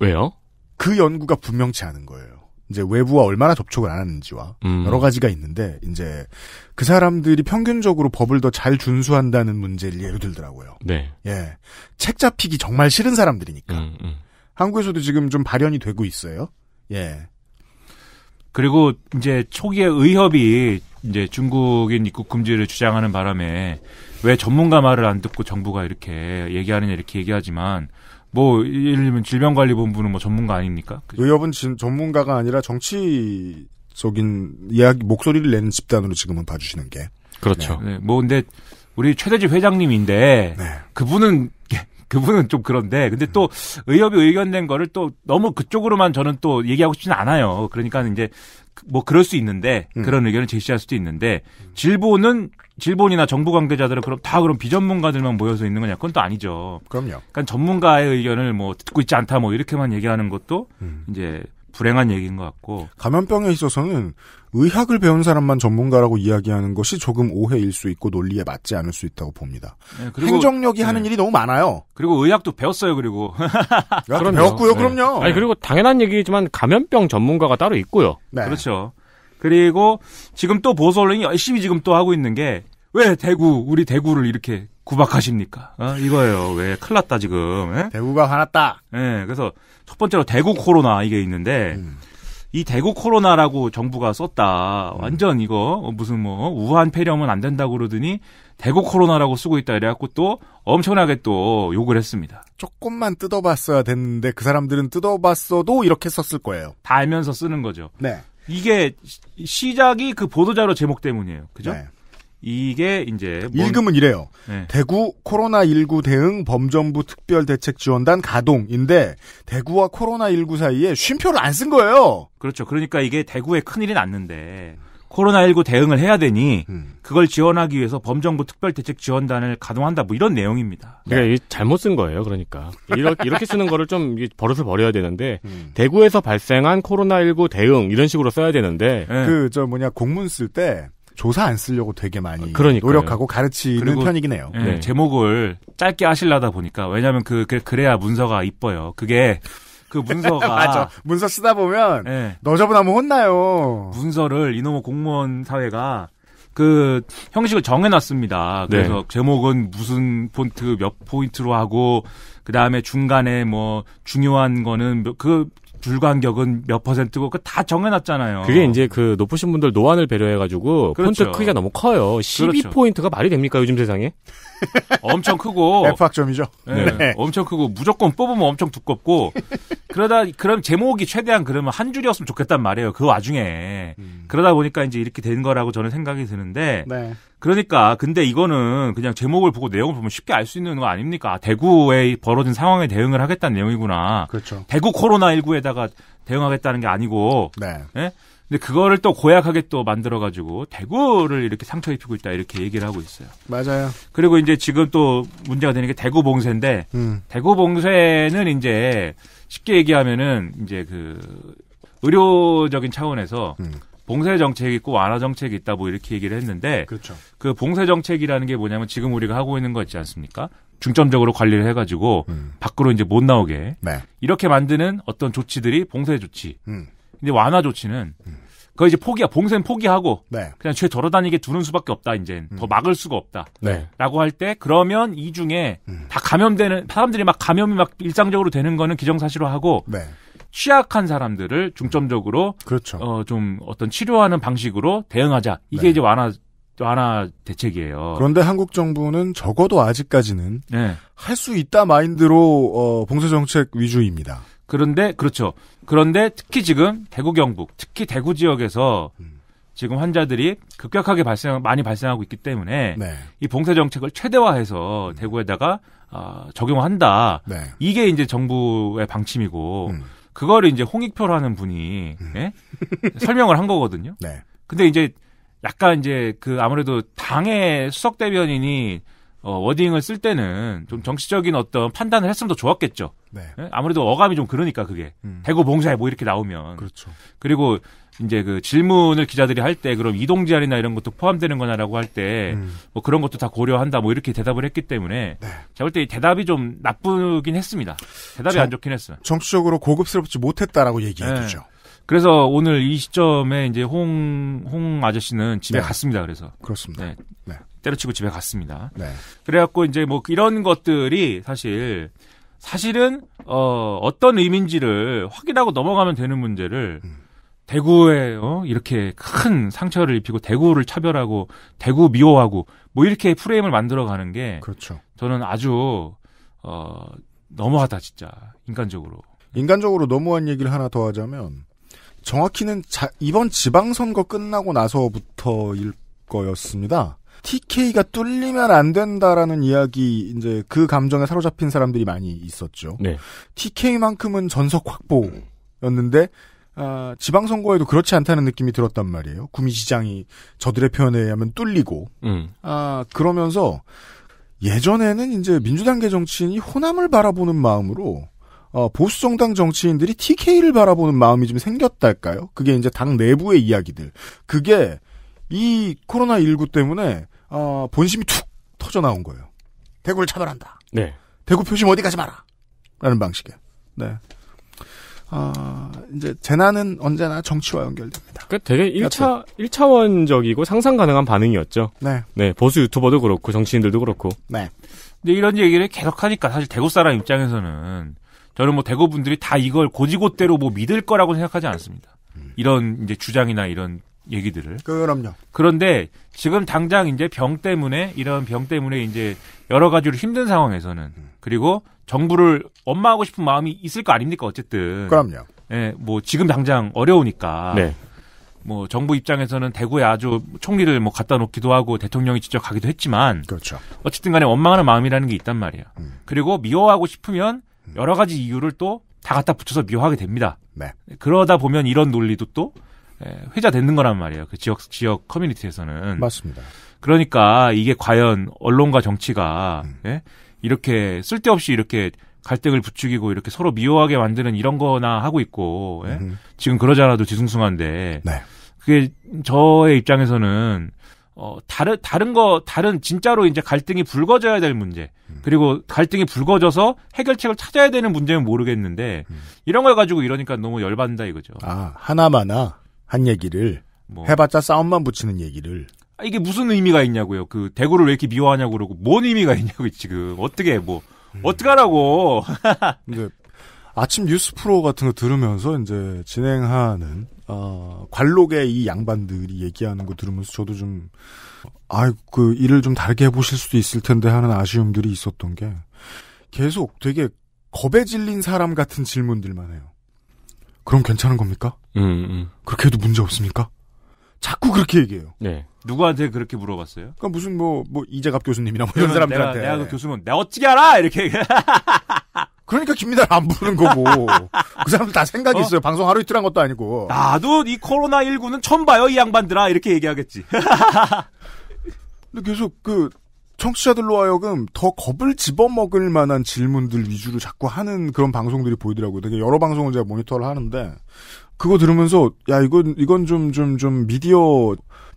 왜요? 그 연구가 분명치 않은 거예요. 이제 외부와 얼마나 접촉을 안 하는지와 음. 여러 가지가 있는데 이제 그 사람들이 평균적으로 법을 더 잘 준수한다는 문제를 예로 들더라고요. 네. 예. 책 잡히기 정말 싫은 사람들이니까. 음, 음. 한국에서도 지금 좀 발현이 되고 있어요. 예. 그리고 이제 초기에 의협이 이제 중국인 입국 금지를 주장하는 바람에 왜 전문가 말을 안 듣고 정부가 이렇게 얘기하느냐 이렇게 얘기하지만 뭐 예를 들면 질병관리본부는 뭐 전문가 아닙니까? 그죠? 의협은 지 전문가가 아니라 정치적인 이야기 목소리를 내는 집단으로 지금은 봐주시는 게 그렇죠. 네. 네. 뭐 근데 우리 최대지 회장님인데 네. 그분은 그분은 좀 그런데 근데 또 의협이 의견 낸 거를 또 너무 그쪽으로만 저는 또 얘기하고 싶지는 않아요. 그러니까 이제 뭐 그럴 수 있는데 음. 그런 의견을 제시할 수도 있는데 질보는 질본이나 정부 관계자들은 그럼 다 그럼 비전문가들만 모여서 있는 거냐? 그건 또 아니죠. 그럼요. 그러니까 전문가의 의견을 뭐 듣고 있지 않다 뭐 이렇게만 얘기하는 것도 음. 이제 불행한 얘기인 것 같고 감염병에 있어서는 의학을 배운 사람만 전문가라고 이야기하는 것이 조금 오해일 수 있고 논리에 맞지 않을 수 있다고 봅니다. 네, 행정력이 네. 하는 일이 너무 많아요. 그리고 의학도 배웠어요. 그리고 아, 그럼 배웠고요. 네. 그럼요. 아니 그리고 당연한 얘기지만 감염병 전문가가 따로 있고요. 네. 그렇죠. 그리고 지금 또 보수 언론이 열심히 지금 또 하고 있는 게 왜 대구 우리 대구를 이렇게 구박하십니까? 어? 이거예요. 왜큰 났다 지금. 에? 예? 대구가 화났다. 예. 그래서 첫 번째로 대구 코로나 이게 있는데 음. 이 대구 코로나라고 정부가 썼다. 음. 완전 이거 무슨 뭐 우한 폐렴은 안 된다고 그러더니 대구 코로나라고 쓰고 있다 이래갖고 또 엄청나게 또 욕을 했습니다. 조금만 뜯어봤어야 됐는데 그 사람들은 뜯어봤어도 이렇게 썼을 거예요. 다 알면서 쓰는 거죠. 네. 이게 시작이 그 보도자료 제목 때문이에요. 그죠? 네. 이게 이제 뭔... 읽으은 이래요. 네. 대구 코로나 19 대응 범정부 특별 대책 지원단 가동인데 대구와 코로나 19 사이에 쉼표를 안 쓴 거예요. 그렇죠. 그러니까 이게 대구에 큰일이 났는데 코로나 19 대응을 해야 되니 음. 그걸 지원하기 위해서 범정부 특별 대책 지원단을 가동한다 뭐 이런 내용입니다. 그러니까 네. 잘못 쓴 거예요. 그러니까 이렇게, 이렇게 쓰는 거를 좀 버릇을 버려야 되는데 음. 대구에서 발생한 코로나 19 대응 이런 식으로 써야 되는데 네. 그저 뭐냐 공문 쓸때 조사 안 쓰려고 되게 많이 그러니까요. 노력하고 가르치는 편이긴 해요. 네, 네. 제목을 짧게 하실라다 보니까 왜냐하면 그, 그, 그래야 문서가 이뻐요. 그게 그 문서가 맞아. 문서 쓰다 보면 네. 너 저분하면 뭐 혼나요. 문서를 이놈의 공무원 사회가 그 형식을 정해놨습니다. 그래서 네. 제목은 무슨 폰트 몇 포인트로 하고 그 다음에 중간에 뭐 중요한 거는 그 불간격은 몇 퍼센트고 그 다 정해놨잖아요. 그게 이제 그 높으신 분들 노안을 배려해가지고 그렇죠. 폰트 크기가 너무 커요. 12 그렇죠. 포인트가 말이 됩니까 요즘 세상에? 엄청 크고 F학점이죠. 네. 네. 엄청 크고 무조건 뽑으면 엄청 두껍고 그러다 그럼 제목이 최대한 그러면 한 줄이었으면 좋겠단 말이에요. 그 와중에 음. 그러다 보니까 이제 이렇게 된 거라고 저는 생각이 드는데 네. 그러니까 근데 이거는 그냥 제목을 보고 내용을 보면 쉽게 알 수 있는 거 아닙니까? 대구에 벌어진 상황에 대응을 하겠다는 내용이구나. 그렇죠. 대구 코로나 19에다가 대응하겠다는 게 아니고. 네. 예? 근데 그거를 또 고약하게 또 만들어 가지고 대구를 이렇게 상처 입히고 있다 이렇게 얘기를 하고 있어요. 맞아요. 그리고 이제 지금 또 문제가 되는 게 대구 봉쇄인데 음. 대구 봉쇄는 이제 쉽게 얘기하면은 이제 그 의료적인 차원에서 음. 봉쇄 정책이 있고 완화 정책이 있다 뭐 이렇게 얘기를 했는데 그렇죠. 그 봉쇄 정책이라는 게 뭐냐면 지금 우리가 하고 있는 거 있지 않습니까? 중점적으로 관리를 해가지고 음. 밖으로 이제 못 나오게 네. 이렇게 만드는 어떤 조치들이 봉쇄 조치. 음. 근데 완화 조치는 음. 그 이제 포기야 봉쇄는 포기하고 네. 그냥 죄 돌아다니게 두는 수밖에 없다 이제 음. 더 막을 수가 없다라고 네. 할때 그러면 이 중에 음. 다 감염되는 사람들이 막 감염이 막 일상적으로 되는 거는 기정사실화하고. 네. 취약한 사람들을 중점적으로 그렇죠. 어, 좀 어떤 치료하는 방식으로 대응하자. 이게 네. 이제 완화 완화 대책이에요. 그런데 한국 정부는 적어도 아직까지는 네. 할 수 있다 마인드로 어, 봉쇄 정책 위주입니다. 그런데 그렇죠. 그런데 특히 지금 대구 경북, 특히 대구 지역에서 음. 지금 환자들이 급격하게 발생 많이 발생하고 있기 때문에 네. 이 봉쇄 정책을 최대화해서 음. 대구에다가 어, 적용한다. 네. 이게 이제 정부의 방침이고 음. 그거를 이제 홍익표라는 분이 음. 예? 설명을 한 거거든요. 네. 근데 이제 약간 이제 그 아무래도 당의 수석 대변인이 어, 워딩을 쓸 때는 좀 정치적인 어떤 판단을 했으면 더 좋았겠죠. 네. 예? 아무래도 어감이 좀 그러니까 그게 음. 대구 봉사에 뭐 이렇게 나오면 그렇죠. 그리고 이제 그 질문을 기자들이 할 때 그럼 이동 제한이나 이런 것도 포함되는 거냐라고 할 때뭐 음. 뭐 그런 것도 다 고려한다 뭐 이렇게 대답을 했기 때문에 네. 제가 볼때 대답이 좀 나쁘긴 했습니다. 대답이 정, 안 좋긴 했어요. 정치적으로 고급스럽지 못했다라고 얘기해 네. 주죠. 그래서 오늘 이 시점에 이제 홍, 홍 아저씨는 집에 네. 갔습니다. 그래서. 그렇습니다. 네. 네. 때려치고 집에 갔습니다. 네. 그래갖고 이제 뭐 이런 것들이 사실, 사실은, 어, 어떤 의미인지를 확인하고 넘어가면 되는 문제를 음. 대구에 어? 이렇게 큰 상처를 입히고 대구를 차별하고 대구 미워하고 뭐 이렇게 프레임을 만들어가는 게 그렇죠. 저는 아주 어 너무하다 진짜 인간적으로. 인간적으로 너무한 얘기를 하나 더 하자면 정확히는 자, 이번 지방선거 끝나고 나서부터일 거였습니다. TK가 뚫리면 안 된다라는 이야기 이제 그 감정에 사로잡힌 사람들이 많이 있었죠. 네. TK만큼은 전석 확보였는데 아, 지방선거에도 그렇지 않다는 느낌이 들었단 말이에요. 구미시장이 저들의 표현에 의하면 뚫리고, 음. 아, 그러면서 예전에는 이제 민주당계 정치인이 호남을 바라보는 마음으로 어, 보수정당 정치인들이 TK를 바라보는 마음이 좀 생겼달까요? 그게 이제 당 내부의 이야기들. 그게 이 코로나19 때문에 어, 본심이 툭 터져 나온 거예요. 대구를 차별한다. 네. 대구 표심 어디 가지 마라. 라는 방식에. 네. 아, 이제 재난은 언제나 정치와 연결됩니다. 그 되게 1차, 그렇죠. 여튼. 1차원적이고 상상 가능한 반응이었죠. 네. 네, 보수 유튜버도 그렇고 정치인들도 그렇고. 네. 근데 이런 얘기를 계속 하니까 사실 대구 사람 입장에서는 저는 뭐 대구 분들이 다 이걸 고지고대로 뭐 믿을 거라고 생각하지 않습니다. 음. 이런 이제 주장이나 이런 얘기들을. 그, 그럼요. 그런데 지금 당장 이제 병 때문에 이런 병 때문에 이제 여러 가지로 힘든 상황에서는 음. 그리고 정부를 엄마하고 싶은 마음이 있을 거 아닙니까 어쨌든. 그럼요. 예, 뭐 지금 당장 어려우니까. 네. 뭐 정부 입장에서는 대구에 아주 총리를 뭐 갖다 놓기도 하고 대통령이 직접 가기도 했지만 그렇죠. 어쨌든 간에 원망하는 마음이라는 게 있단 말이에요. 음. 그리고 미워하고 싶으면 음. 여러 가지 이유를 또 다 갖다 붙여서 미워하게 됩니다. 네. 그러다 보면 이런 논리도 또 예, 회자 되는 거란 말이에요. 그 지역 지역 커뮤니티에서는 맞습니다. 그러니까 이게 과연 언론과 정치가 음. 예? 이렇게 쓸데없이 이렇게 갈등을 부추기고 이렇게 서로 미워하게 만드는 이런 거나 하고 있고 예? 음. 지금 그러지 않아도 뒤숭숭한데 네. 그게 저의 입장에서는 어 다른 다른 거 다른 진짜로 이제 갈등이 불거져야 될 문제 음. 그리고 갈등이 불거져서 해결책을 찾아야 되는 문제는 모르겠는데 음. 이런 걸 가지고 이러니까 너무 열받는다 이거죠. 아 하나마나 한 얘기를 뭐. 해봤자 싸움만 붙이는 얘기를 아, 이게 무슨 의미가 있냐고요. 그 대구를 왜 이렇게 미워하냐고 그러고 뭔 의미가 있냐고 지금 어떻게 뭐 음. 어떡하라고. 근데 아침 뉴스 프로 같은 거 들으면서 이제 진행하는 어, 관록의 이 양반들이 얘기하는 거 들으면서 저도 좀 아이 그 일을 좀 다르게 해보실 수도 있을 텐데 하는 아쉬움들이 있었던 게 계속 되게 겁에 질린 사람 같은 질문들만 해요. 그럼 괜찮은 겁니까? 음, 음. 그렇게 해도 문제 없습니까? 자꾸 그렇게 얘기해요. 네. 누구한테 그렇게 물어봤어요? 그니까 무슨 뭐, 뭐, 이재갑 교수님이나 뭐 이런 사람들한테. 내가, 내가 그 교수면, 내가 어떻게 알아! 이렇게. 그러니까 김미달 안 부르는 거고. 그 사람들 다 생각이 어? 있어요. 방송 하루 이틀 한 것도 아니고. 나도 이 코로나19는 처음 봐요, 이 양반들아. 이렇게 얘기하겠지. 근데 계속 그, 청취자들로 하여금 더 겁을 집어먹을 만한 질문들 위주로 자꾸 하는 그런 방송들이 보이더라고요. 되게 여러 방송을 제가 모니터를 하는데 그거 들으면서 야 이건 이건 좀 좀 좀 미디어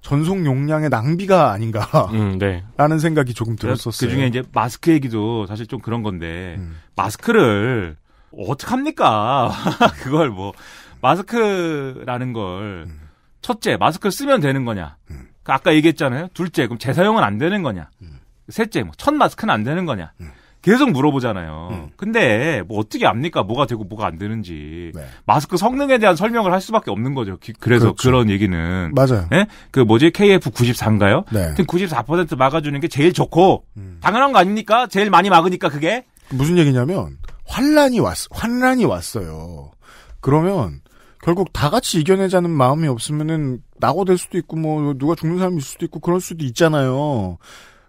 전송 용량의 낭비가 아닌가. 음, 네. 라는 생각이 조금 들었었어요. 그 중에 이제 마스크 얘기도 사실 좀 그런 건데 음. 마스크를 어떡합니까? 그걸 뭐 마스크라는 걸 음. 첫째 마스크를 쓰면 되는 거냐? 음. 그 아까 얘기했잖아요. 둘째, 그럼 재사용은 안 되는 거냐? 음. 셋째, 뭐첫 마스크는 안 되는 거냐? 음. 계속 물어보잖아요. 음. 근데 뭐 어떻게 압니까? 뭐가 되고 뭐가 안 되는지 네. 마스크 성능에 대한 설명을 할 수밖에 없는 거죠. 기, 그래서 그렇죠. 그런 얘기는 맞아요. 예? 그 뭐지 KF94인가요? 네. 94% 막아주는 게 제일 좋고 음. 당연한 거 아닙니까? 제일 많이 막으니까 그게 무슨 얘기냐면 환란이 왔 환란이 왔어요. 그러면 결국 다 같이 이겨내자는 마음이 없으면은 낙오될 수도 있고 뭐 누가 죽는 사람일 수도 있고 그럴 수도 있잖아요.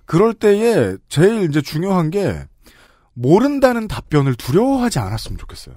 그럴 때에 제일 이제 중요한 게 모른다는 답변을 두려워하지 않았으면 좋겠어요.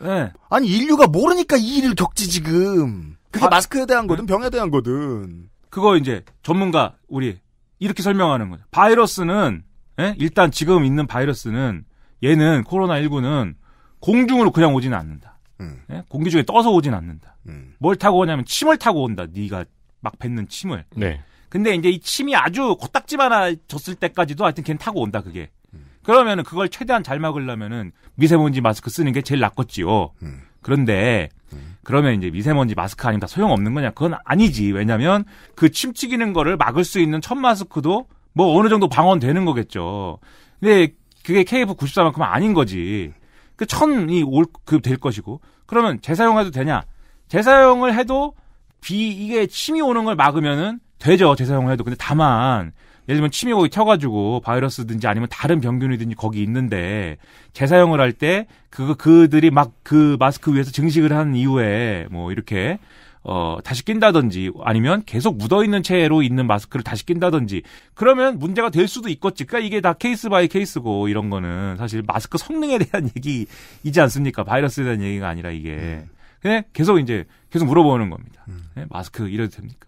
네. 아니 인류가 모르니까 이 일을 겪지 지금. 그게 아, 마스크에 대한 거든 네. 병에 대한 거든. 그거 이제 전문가 우리 이렇게 설명하는 거죠. 바이러스는 예? 일단 지금 있는 바이러스는 얘는 코로나 19는 공중으로 그냥 오지는 않는다. 음. 예? 공기 중에 떠서 오진 않는다. 음. 뭘 타고 오냐면 침을 타고 온다. 네가 막 뱉는 침을. 네. 근데 이제 이 침이 아주 코딱지만아졌을 때까지도 하여튼 걘 타고 온다 그게. 음. 그러면은 그걸 최대한 잘 막으려면은 미세먼지 마스크 쓰는 게 제일 낫겠지요. 음. 그런데 음. 그러면 이제 미세먼지 마스크 아니면 다 소용없는 거냐? 그건 아니지. 왜냐면 그 침 튀기는 거를 막을 수 있는 천 마스크도 뭐 어느 정도 방언되는 거겠죠. 근데 그게 k f 9 4만큼 아닌 거지. 그 천이 올 그 될 것이고 그러면 재사용해도 되냐? 재사용을 해도 비 이게 침이 오는 걸 막으면은 되죠 재사용해도 을 근데 다만 예를 들면 침이이튀켜가지고 바이러스든지 아니면 다른 병균이든지 거기 있는데 재사용을 할 때그거 그들이 막 그 마스크 위에서 증식을 한 이후에 뭐 이렇게 어 다시 낀다든지 아니면 계속 묻어 있는 채로 있는 마스크를 다시 낀다든지 그러면 문제가 될 수도 있겠지. 그러니까 이게 다 케이스 바이 케이스고 이런 거는 사실 마스크 성능에 대한 얘기이지 않습니까? 바이러스에 대한 얘기가 아니라 이게. 음. 네. 그냥 계속 이제 계속 물어보는 겁니다. 음. 네, 마스크 이래도 됩니까?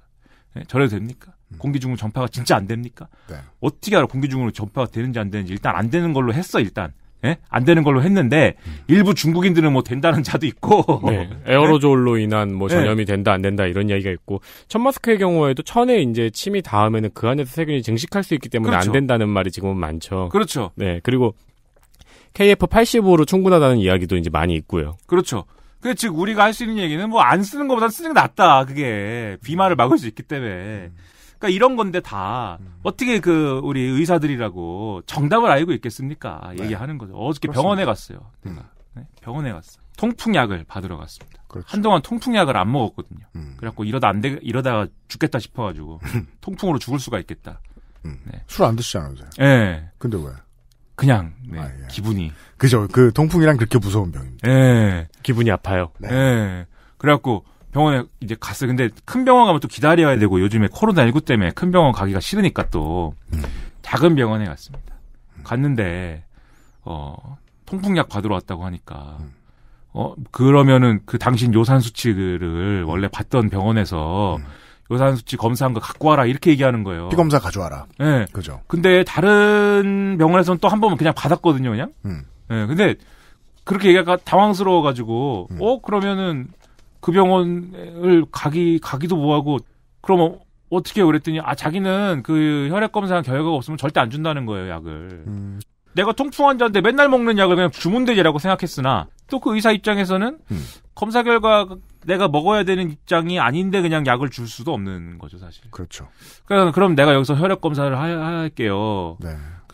네? 저래도 됩니까? 음. 공기중으로 전파가 진짜 안 됩니까? 네. 어떻게 알아? 공기중으로 전파가 되는지 안 되는지 일단 안 되는 걸로 했어 일단. 네? 안 되는 걸로 했는데 음. 일부 중국인들은 뭐 된다는 자도 있고 네. 예? 에어로졸로 인한 뭐 전염이 된다 안 된다 이런 이야기가 있고 천 마스크의 경우에도 천에 이제 침이 닿으면은 그 안에서 세균이 증식할 수 있기 때문에 그렇죠. 안 된다는 말이 지금은 많죠. 그렇죠. 네 그리고 KF85로 충분하다는 이야기도 이제 많이 있고요. 그렇죠. 그, 즉, 우리가 할 수 있는 얘기는 뭐 안 쓰는 것보다 쓰는 게 낫다. 그게. 비말을 막을 수 있기 때문에. 음. 그러니까 이런 건데 다 음. 어떻게 그 우리 의사들이라고 정답을 알고 있겠습니까? 네. 얘기하는 거죠. 어저께 그렇습니다. 병원에 갔어요. 음. 네? 병원에 갔어. 통풍약을 받으러 갔습니다. 그렇죠. 한동안 통풍약을 안 먹었거든요. 음. 그래갖고 이러다 안 되, 이러다가 죽겠다 싶어가지고 통풍으로 죽을 수가 있겠다. 네. 술 안 드시잖아요, 요 네. 예. 근데 왜? 그냥 아, 네, 아, 예. 기분이 그죠 그 동풍이랑 그렇게 무서운 병입니다. 예. 기분이 아파요. 네. 예. 그래갖고 병원에 이제 갔어요. 근데 큰 병원 가면 또 기다려야 되고 요즘에 코로나 19 때문에 큰 병원 가기가 싫으니까 또 음. 작은 병원에 갔습니다. 음. 갔는데 어 통풍약 받으러 왔다고 하니까 음. 어 그러면은 그 당신 요산 수치를 원래 받던 병원에서 음. 요산 수치 검사한 거 갖고 와라 이렇게 얘기하는 거예요. 피 검사 가져와라. 예. 네. 그죠. 근데 다른 병원에서는 또 한 번은 그냥 받았거든요, 그냥. 음. 네, 근데 그렇게 얘기가 당황스러워 가지고 음. 어 그러면은 그 병원을 가기 가기도 뭐하고 그러면 어, 어떻게 그랬더니 아 자기는 그 혈액 검사 결과가 없으면 절대 안 준다는 거예요 약을. 음. 내가 통풍 환자인데 맨날 먹는 약을 그냥 주문되지라고 생각했으나 또 그 의사 입장에서는 음. 검사 결과 내가 먹어야 되는 입장이 아닌데 그냥 약을 줄 수도 없는 거죠 사실. 그렇죠. 그러 그러니까 그럼 내가 여기서 혈액 검사를 하, 할게요. 네.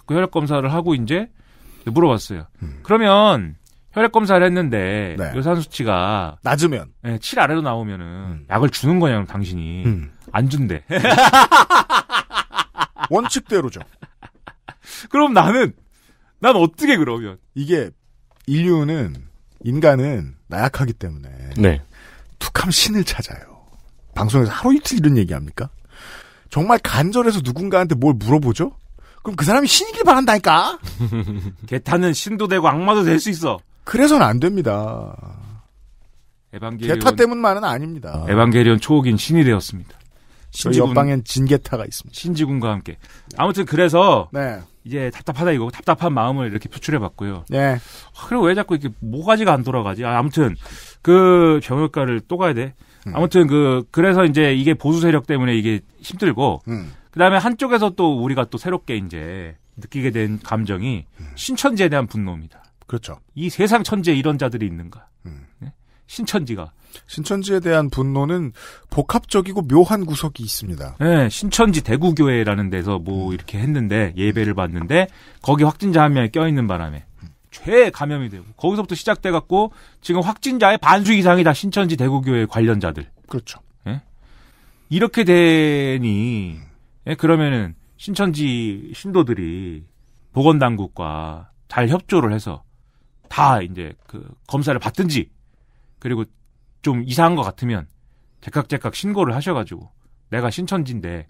그 혈액 검사를 하고 이제 물어봤어요. 음. 그러면 혈액 검사를 했는데 네. 요산 수치가 낮으면 네, 예, 7 아래로 나오면은 음. 약을 주는 거냐면 당신이 음. 안 준대. 원칙대로죠. 그럼 나는 난 어떻게 그러면? 이게 인류는 인간은 나약하기 때문에 네. 툭함 신을 찾아요. 방송에서 하루 이틀 이런 얘기합니까? 정말 간절해서 누군가한테 뭘 물어보죠? 그럼 그 사람이 신이길 바란다니까? 개타는 신도 되고 악마도 될 수 있어. 그래서는 안 됩니다. 에반게리온. 개타 때문만은 아닙니다. 에반게리온 초옥인 신이 되었습니다. 신지군. 저희 옆방엔 진개타가 있습니다. 신지군과 함께. 아무튼 그래서. 네. 이제 답답하다 이거 답답한 마음을 이렇게 표출해봤고요. 네. 아, 그리고 왜 자꾸 이렇게 뭐가지가안 돌아가지? 아, 무튼그 병역가를 또 가야 돼. 음. 아무튼 그 그래서 이제 이게 보수 세력 때문에 이게 힘들고 음. 그다음에 한쪽에서 또 우리가 또 새롭게 이제 느끼게 된 감정이 음. 신천지에 대한 분노입니다. 그렇죠. 이 세상 천지에 이런 자들이 있는가? 음. 네? 신천지가 신천지에 대한 분노는 복합적이고 묘한 구석이 있습니다. 네, 신천지 대구교회라는 데서 뭐 음. 이렇게 했는데 예배를 받는데 거기 확진자 한 명이 껴있는 바람에 최에 감염이 되고 거기서부터 시작돼갖고 지금 확진자의 반수 이상이 다 신천지 대구교회 관련자들. 그렇죠. 예? 이렇게 되니 예? 그러면은 신천지 신도들이 보건당국과 잘 협조를 해서 다 이제 그 검사를 받든지 그리고 좀 이상한 것 같으면 제깍제깍 신고를 하셔가지고 내가 신천지인데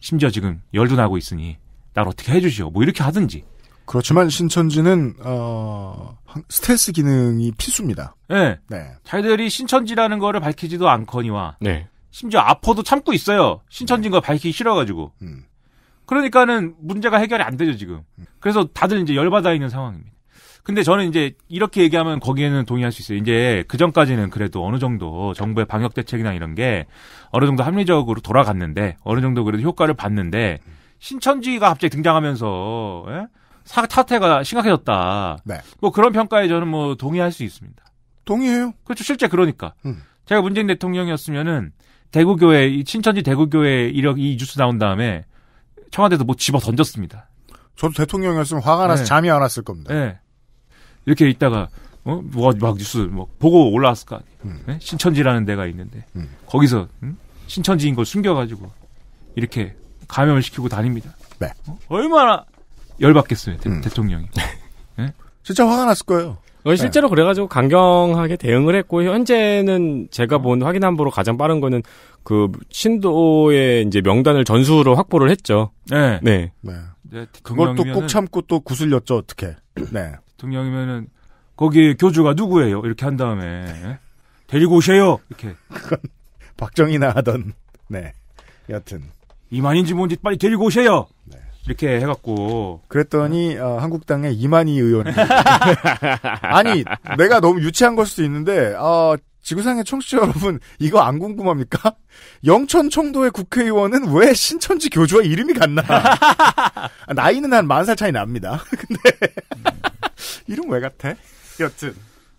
심지어 지금 열도 나고 있으니 날 어떻게 해주시오 뭐 이렇게 하든지 그렇지만 신천지는 어 스트레스 기능이 필수입니다. 예. 네. 네. 자기들이 신천지라는 거를 밝히지도 않거니와 네. 심지어 아퍼도 참고 있어요. 신천지인 걸 밝히기 싫어가지고. 음. 그러니까는 문제가 해결이 안 되죠 지금. 그래서 다들 이제 열받아 있는 상황입니다. 근데 저는 이제 이렇게 얘기하면 거기에는 동의할 수 있어요. 이제 그 전까지는 그래도 어느 정도 정부의 방역 대책이나 이런 게 어느 정도 합리적으로 돌아갔는데 어느 정도 그래도 효과를 봤는데 신천지가 갑자기 등장하면서 예? 사, 사태가 심각해졌다. 네. 뭐 그런 평가에 저는 뭐 동의할 수 있습니다. 동의해요. 그렇죠. 실제 그러니까 음. 제가 문재인 대통령이었으면은 대구교회 이 신천지 대구교회 이력 이 뉴스 나온 다음에 청와대도뭐 집어 던졌습니다. 저도 대통령이었으면 화가 나서 네. 잠이 안 왔을 겁니다. 네. 이렇게 있다가 어? 뭐가 막 뉴스 뭐 보고 올라왔을까? 음. 네? 신천지라는 데가 있는데 음. 거기서 음? 신천지인 걸 숨겨가지고 이렇게 감염을 시키고 다닙니다. 네. 어? 얼마나 열받겠어요 대, 음. 통령이 네? 예? 진짜 화가 났을 거예요. 어, 네. 실제로 그래가지고 강경하게 대응을 했고 현재는 제가 음. 본 확인한 보로 가장 빠른 거는 그 신도의 이제 명단을 전수로 확보를 했죠. 네. 네. 네. 네 그걸 또 꾹 참고 또 구슬렸죠 어떻게? 네. 대통령이면은 거기 교주가 누구예요? 이렇게 한 다음에 예? 데리고 오세요. 이렇게. 그건 박정희나 하던 네. 여튼 이만인지 뭔지 빨리 데리고 오세요. 네. 이렇게 해갖고 그랬더니 어, 한국당의 이만희 의원 아니 내가 너무 유치한 걸 수도 있는데 어, 지구상의 청취자 여러분 이거 안 궁금합니까? 영천 청도의 국회의원은 왜 신천지 교주와 이름이 같나? 나이는 한 만 살 차이 납니다. 근데 이름 왜 같아? 여튼.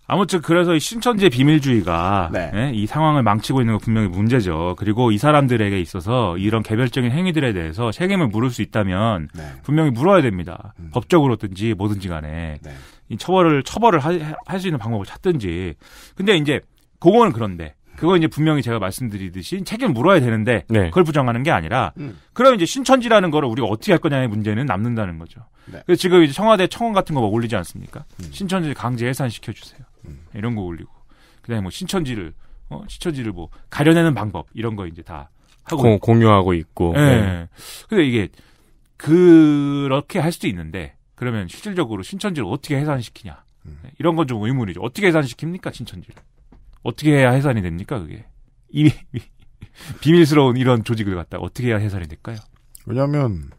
아무튼 그래서 이 신천지의 비밀주의가 네. 네, 이 상황을 망치고 있는 건 분명히 문제죠. 그리고 이 사람들에게 있어서 이런 개별적인 행위들에 대해서 책임을 물을 수 있다면 네. 분명히 물어야 됩니다. 음. 법적으로든지 뭐든지 간에 네. 이 처벌을 처벌을 할 수 있는 방법을 찾든지. 근데 이제 그거는 그런데 그거 이제 분명히 제가 말씀드리듯이 책임 물어야 되는데 네. 그걸 부정하는 게 아니라 음. 그럼 이제 신천지라는 거를 우리가 어떻게 할 거냐의 문제는 남는다는 거죠. 네. 그래서 지금 이제 청와대 청원 같은 거 막 올리지 않습니까? 음. 신천지 강제 해산 시켜주세요. 음. 이런 거 올리고 그다음에 뭐 신천지를 어, 신천지를 뭐 가려내는 방법 이런 거 이제 다 하고 공, 유하고 있고. 예. 네. 네. 근데 이게 그렇게 할 수도 있는데 그러면 실질적으로 신천지를 어떻게 해산시키냐 음. 이런 건 좀 의문이죠. 어떻게 해산시킵니까 신천지를? 어떻게 해야 해산이 됩니까 그게 이 비밀스러운 이런 조직을 갖다 어떻게 해야 해산이 될까요? 왜냐하면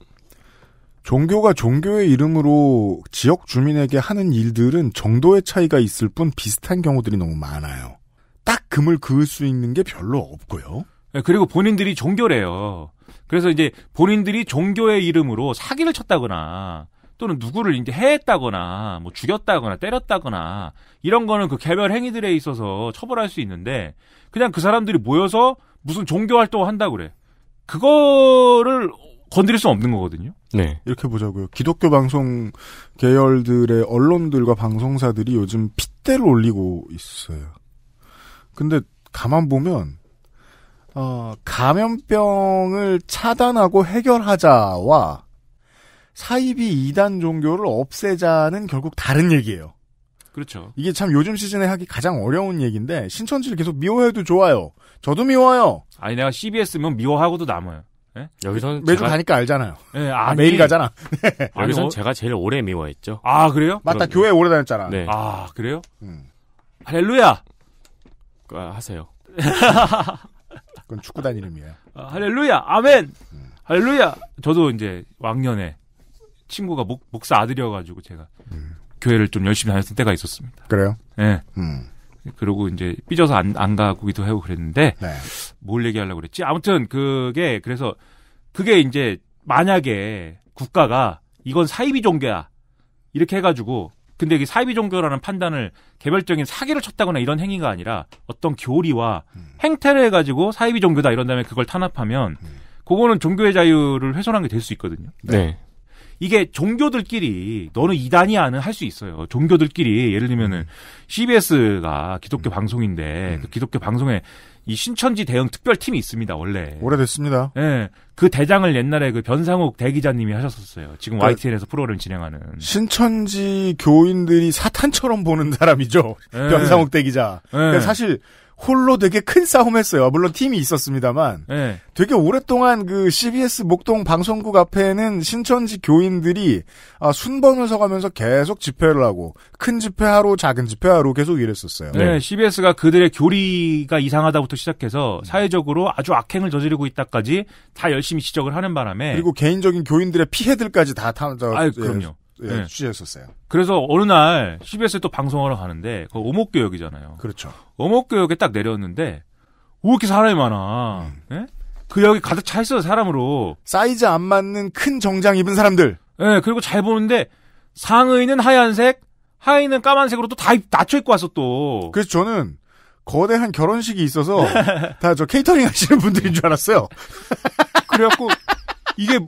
종교가 종교의 이름으로 지역 주민에게 하는 일들은 정도의 차이가 있을 뿐 비슷한 경우들이 너무 많아요. 딱 금을 그을 수 있는 게 별로 없고요. 네, 그리고 본인들이 종교래요. 그래서 이제 본인들이 종교의 이름으로 사기를 쳤다거나 또는 누구를 이제 해했다거나 뭐 죽였다거나 때렸다거나 이런 거는 그 개별 행위들에 있어서 처벌할 수 있는데 그냥 그 사람들이 모여서 무슨 종교 활동을 한다 그래. 그거를 건드릴 수 없는 거거든요. 네. 이렇게 보자고요. 기독교 방송 계열들의 언론들과 방송사들이 요즘 핏대를 올리고 있어요. 근데 가만 보면 어, 감염병을 차단하고 해결하자와 사이비 이단 종교를 없애자는 결국 다른 얘기예요. 그렇죠. 이게 참 요즘 시즌에 하기 가장 어려운 얘기인데 신천지를 계속 미워해도 좋아요. 저도 미워요. 아니 내가 CBS면 미워하고도 남아요. 네? 예? 여기서는 매주 제가... 가니까 알잖아요. 네, 아 매일 가잖아. 네. 여기서 어... 제가 제일 오래 미워했죠. 아 그래요? 맞다 그럼... 교회 오래 다녔잖아. 네. 아 그래요? 음. 할렐루야. 아, 하세요. 그건 축구단 이름이에요. 아, 할렐루야 아멘. 음. 할렐루야. 저도 이제 왕년에 친구가 목, 목사 아들이어가지고 제가 음. 교회를 좀 열심히 다녔던 때가 있었습니다. 그래요? 예. 네. 음. 그리고 이제 삐져서 안, 안 가고기도 하고 그랬는데 네. 뭘 얘기하려고 그랬지? 아무튼 그게 그래서 그게 이제 만약에 국가가 이건 사이비 종교야 이렇게 해가지고 근데 이 사이비 종교라는 판단을 개별적인 사기를 쳤다거나 이런 행위가 아니라 어떤 교리와 음. 행태를 해가지고 사이비 종교다 이런 다음에 그걸 탄압하면 음. 그거는 종교의 자유를 훼손한 게 될 수 있거든요. 네. 이게 종교들끼리 너는 이단이야는 할 수 있어요. 종교들끼리 예를 들면은 CBS가 기독교 음. 방송인데 음. 그 기독교 방송에 이 신천지 대응 특별팀이 있습니다. 원래 오래됐습니다. 예. 그 대장을 옛날에 그 변상욱 대기자님이 하셨었어요. 지금 그러니까 YTN에서 프로그램 진행하는 신천지 교인들이 사탄처럼 보는 사람이죠. 네. 변상욱 대기자. 네. 사실 홀로 되게 큰 싸움했어요. 물론 팀이 있었습니다만 네. 되게 오랫동안 그 CBS 목동 방송국 앞에는 신천지 교인들이 아, 순번을 서가면서 계속 집회를 하고 큰 집회하러 작은 집회하러 계속 이랬었어요. 네. 네, CBS가 그들의 교리가 이상하다부터 시작해서 사회적으로 아주 악행을 저지르고 있다까지 다 열심히 지적을 하는 바람에 그리고 개인적인 교인들의 피해들까지 다 탐. 아, 그럼요. 예, 네. 취재했었어요. 그래서 어느 날 CBS에 또 방송하러 가는데 그 오목교역이잖아요. 그렇죠. 오목교역에 딱 내렸는데 왜 이렇게 사람이 많아? 음. 네? 그 역이 가득 차 있어 사람으로. 사이즈 안 맞는 큰 정장 입은 사람들. 예, 네, 그리고 잘 보는데 상의는 하얀색, 하의는 까만색으로 또 다 낮춰 입고 왔어 또. 그래서 저는 거대한 결혼식이 있어서 다 저 케이터링 하시는 분들인 줄 알았어요. 그래갖고 이게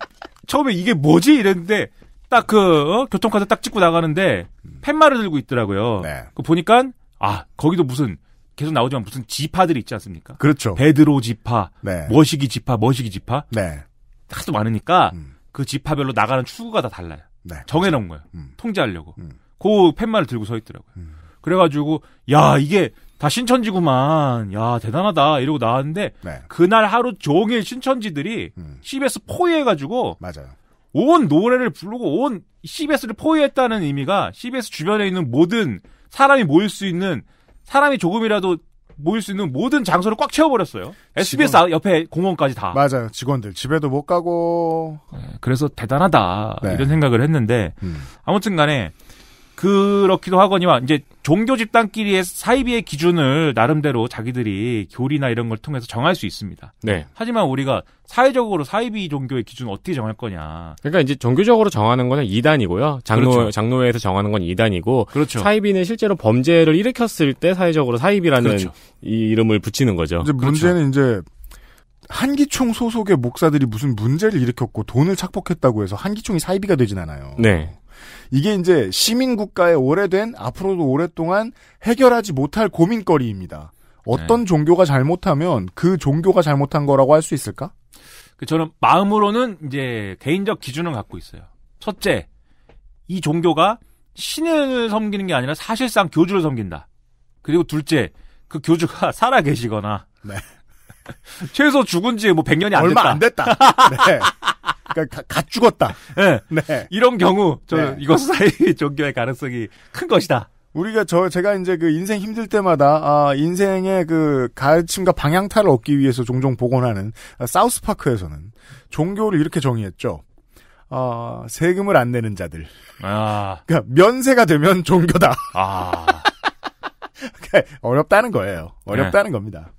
처음에 이게 뭐지 이랬는데 딱그 어? 교통카드 딱 찍고 나가는데 팻말을 들고 있더라고요. 네. 그 보니까 아 거기도 무슨 계속 나오지만 무슨 지파들이 있지 않습니까? 그렇죠. 베드로 지파, 네. 머시기 지파, 머시기 지파. 네. 하도 많으니까 음. 그 지파별로 나가는 출구가 다 달라요. 네. 정해놓은 거예요. 음. 통제하려고. 음. 그 팻말을 들고 서 있더라고요. 음. 그래가지고 야 이게 다 신천지구만. 야 대단하다 이러고 나왔는데 네. 그날 하루 종일 신천지들이 음. CBS 포위해가지고 맞아요. 온 노래를 부르고 온 CBS를 포위했다는 의미가 CBS 주변에 있는 모든 사람이 모일 수 있는 사람이 조금이라도 모일 수 있는 모든 장소를 꽉 채워버렸어요. SBS 직원. 옆에 공원까지 다. 맞아요. 직원들 집에도 못 가고. 네, 그래서 대단하다 네. 이런 생각을 했는데 음. 아무튼 간에 그렇기도 하거니와 이제 종교 집단끼리의 사이비의 기준을 나름대로 자기들이 교리나 이런 걸 통해서 정할 수 있습니다. 네. 하지만 우리가 사회적으로 사이비 종교의 기준을 어떻게 정할 거냐. 그러니까 이제 종교적으로 정하는 거는 이단이고요 장로 그렇죠. 장로회에서 정하는 건이단이고 그렇죠. 사이비는 실제로 범죄를 일으켰을 때 사회적으로 사이비라는 그렇죠. 이 이름을 붙이는 거죠. 이제 그렇죠. 문제는 이제 한기총 소속의 목사들이 무슨 문제를 일으켰고 돈을 착복했다고 해서 한기총이 사이비가 되진 않아요. 네. 이게 이제 시민국가의 오래된 앞으로도 오랫동안 해결하지 못할 고민거리입니다. 어떤 네. 종교가 잘못하면 그 종교가 잘못한 거라고 할 수 있을까? 그 저는 마음으로는 이제 개인적 기준을 갖고 있어요. 첫째, 이 종교가 신을 섬기는 게 아니라 사실상 교주를 섬긴다. 그리고 둘째, 그 교주가 살아 계시거나 네. 최소 죽은 지뭐 100년이 안 얼마 됐다. 안 됐다. 네. 그러니까 가, 갓 죽었다. 네. 네. 이런 경우 저 네. 이것 사이 종교의 가능성이 큰 것이다. 우리가 저 제가 이제 그 인생 힘들 때마다 아 인생의 그 가르침과 방향타를 얻기 위해서 종종 복원하는 아, 사우스 파크에서는 종교를 이렇게 정의했죠. 아 세금을 안 내는 자들. 아 그러니까 면세가 되면 종교다. 아 어렵다는 거예요. 어렵다는 네. 겁니다.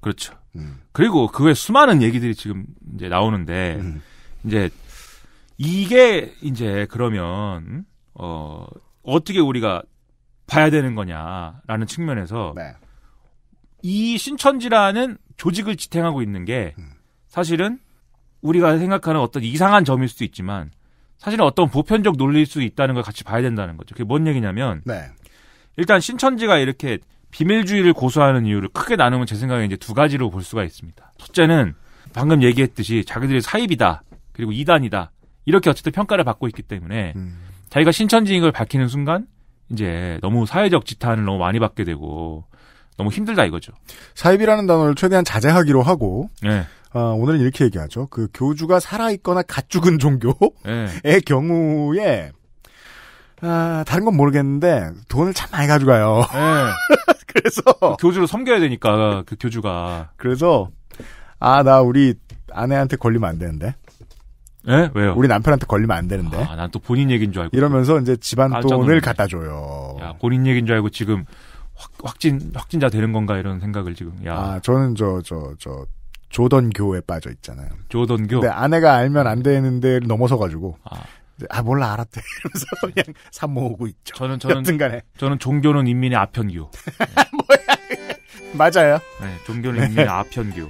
그렇죠. 음. 그리고 그 외 수많은 얘기들이 지금 이제 나오는데 음. 이제 이게 이제 그러면 어 어떻게 우리가 봐야 되는 거냐라는 측면에서 네. 이 신천지라는 조직을 지탱하고 있는 게 음. 사실은 우리가 생각하는 어떤 이상한 점일 수도 있지만 사실은 어떤 보편적 논리일 수 있다는 걸 같이 봐야 된다는 거죠. 그게 뭔 얘기냐면 네. 일단 신천지가 이렇게 비밀주의를 고수하는 이유를 크게 나누면 제 생각에 이제 두 가지로 볼 수가 있습니다. 첫째는 방금 얘기했듯이 자기들이 사입이다. 그리고 2단이다 이렇게 어쨌든 평가를 받고 있기 때문에 음. 자기가 신천지인 걸 밝히는 순간 이제 너무 사회적 지탄을 너무 많이 받게 되고 너무 힘들다 이거죠. 사입이라는 단어를 최대한 자제하기로 하고 네. 어, 오늘은 이렇게 얘기하죠. 그 교주가 살아있거나 갓 죽은 종교의 네. 경우에 아, 다른 건 모르겠는데 돈을 참 많이 가져가요. 네. 그래서 그 교주를 섬겨야 되니까 그 교주가 그래서 아 나 우리 아내한테 걸리면 안 되는데 예? 왜요? 우리 남편한테 걸리면 안 되는데. 아, 난 또 본인 얘기인 줄 알고. 이러면서 이제 집안 돈을 갖다 줘요. 야, 본인 얘기인 줄 알고 지금 확, 확진, 확진자 되는 건가 이런 생각을 지금, 야. 아, 저는 저, 저, 저, 조던교에 빠져 있잖아요. 조던교? 근 아내가 알면 안 되는데 넘어서가지고. 아. 아 몰라 알았대 이러면서 그냥 산모으고 있죠. 저는 저는 여튼간에 저는 종교는 인민의 아편교 뭐야 맞아요. 네, 종교는 인민의 아편교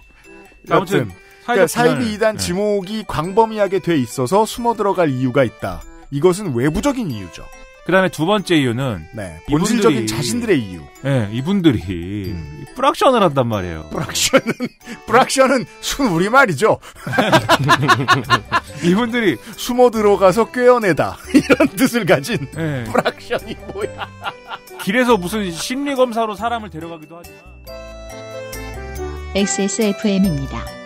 아무튼 그러니까 사이비 2단 네. 지목이 광범위하게 돼 있어서 숨어 들어갈 이유가 있다. 이것은 외부적인 이유죠. 그다음에 두 번째 이유는 네, 본질적인 자신들의 이유. 네, 이분들이 음. 프락션을 한단 말이에요. 프락션은 프락션은 순 우리 말이죠. 이분들이 숨어 들어가서 꿰어내다 이런 뜻을 가진 네. 프락션이 뭐야? 길에서 무슨 심리 검사로 사람을 데려가기도 하지만. XSFM입니다.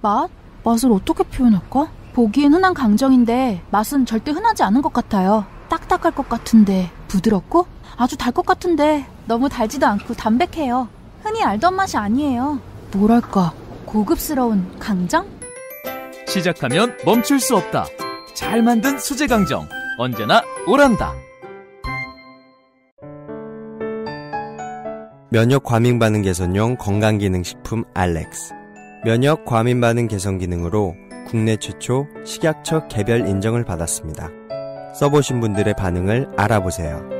맛? 맛을 어떻게 표현할까? 보기엔 흔한 강정인데 맛은 절대 흔하지 않은 것 같아요. 딱딱할 것 같은데 부드럽고 아주 달 것 같은데 너무 달지도 않고 담백해요. 흔히 알던 맛이 아니에요. 뭐랄까 고급스러운 강정? 시작하면 멈출 수 없다. 잘 만든 수제 강정. 언제나 오란다. 면역 과민 반응 개선용 건강 기능 식품 알렉스. 면역 과민 반응 개선 기능으로 국내 최초 식약처 개별 인정을 받았습니다. 써보신 분들의 반응을 알아보세요.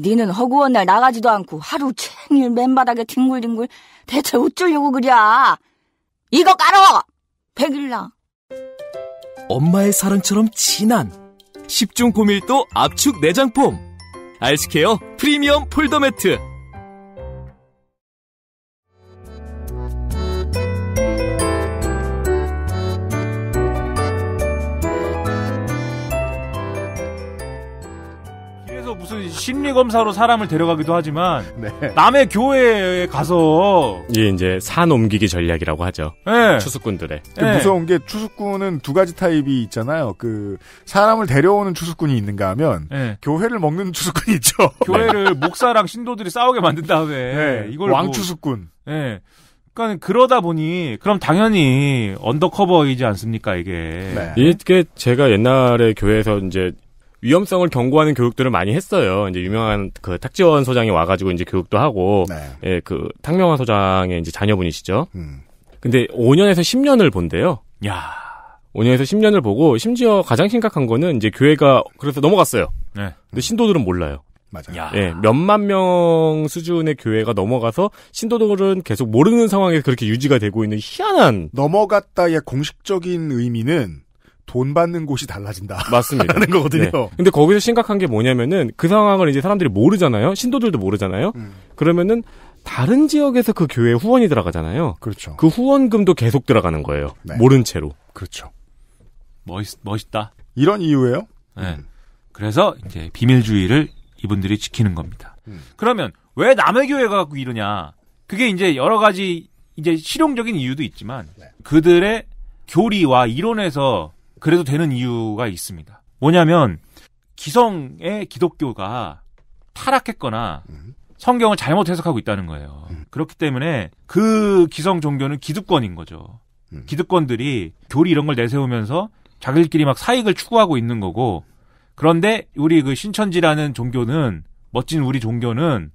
니는 허구한 날 나가지도 않고 하루 챙일 맨바닥에 뒹굴뒹굴 대체 어쩌려고 그랴? 이거 깔아! 백일라. 엄마의 사랑처럼 진한 10중 고밀도 압축 내장폼. 알스케어 프리미엄 폴더 매트. 심리 검사로 사람을 데려가기도 하지만 네. 남의 교회에 가서 이 이제 산 옮기기 전략이라고 하죠. 네. 추수꾼들의 네. 무서운 게 추수꾼은 두 가지 타입이 있잖아요. 그 사람을 데려오는 추수꾼이 있는가 하면 예. 교회를 먹는 추수꾼이 있죠. 교회를 목사랑 신도들이 싸우게 만든 다음에 네. 이걸 왕추수꾼. 뭐, 네. 그러니까 그러다 보니 그럼 당연히 언더커버이지 않습니까 이게 네. 이게 제가 옛날에 교회에서 이제 위험성을 경고하는 교육들을 많이 했어요. 이제 유명한 그 탁지원 소장이 와가지고 이제 교육도 하고, 네. 예, 그탁명화 소장의 이제 자녀분이시죠. 음. 근데 5년에서 10년을 본대요. 야 5년에서 10년을 보고, 심지어 가장 심각한 거는 이제 교회가 그래서 넘어갔어요. 네. 근데 신도들은 몰라요. 맞아요. 예, 몇만 명 수준의 교회가 넘어가서 신도들은 계속 모르는 상황에서 그렇게 유지가 되고 있는 희한한 넘어갔다의 공식적인 의미는 돈 받는 곳이 달라진다. 맞습니다. 라는 거거든요. 네. 근데 거기서 심각한 게 뭐냐면은 그 상황을 이제 사람들이 모르잖아요. 신도들도 모르잖아요. 음. 그러면은 다른 지역에서 그 교회 후원이 들어가잖아요. 그렇죠. 그 후원금도 계속 들어가는 거예요. 네. 모른 채로. 그렇죠. 멋있, 멋있다. 이런 이유예요? 네. 음. 그래서 이제 비밀주의를 이분들이 지키는 겁니다. 음. 그러면 왜 남의 교회가 갖고 이러냐? 그게 이제 여러 가지 이제 실용적인 이유도 있지만 네. 그들의 교리와 이론에서 그래도 되는 이유가 있습니다. 뭐냐면 기성의 기독교가 타락했거나 성경을 잘못 해석하고 있다는 거예요. 그렇기 때문에 그 기성 종교는 기득권인 거죠. 기득권들이 교리 이런 걸 내세우면서 자기들끼리 막 사익을 추구하고 있는 거고 그런데 우리 그 신천지라는 종교는 멋진 우리 종교는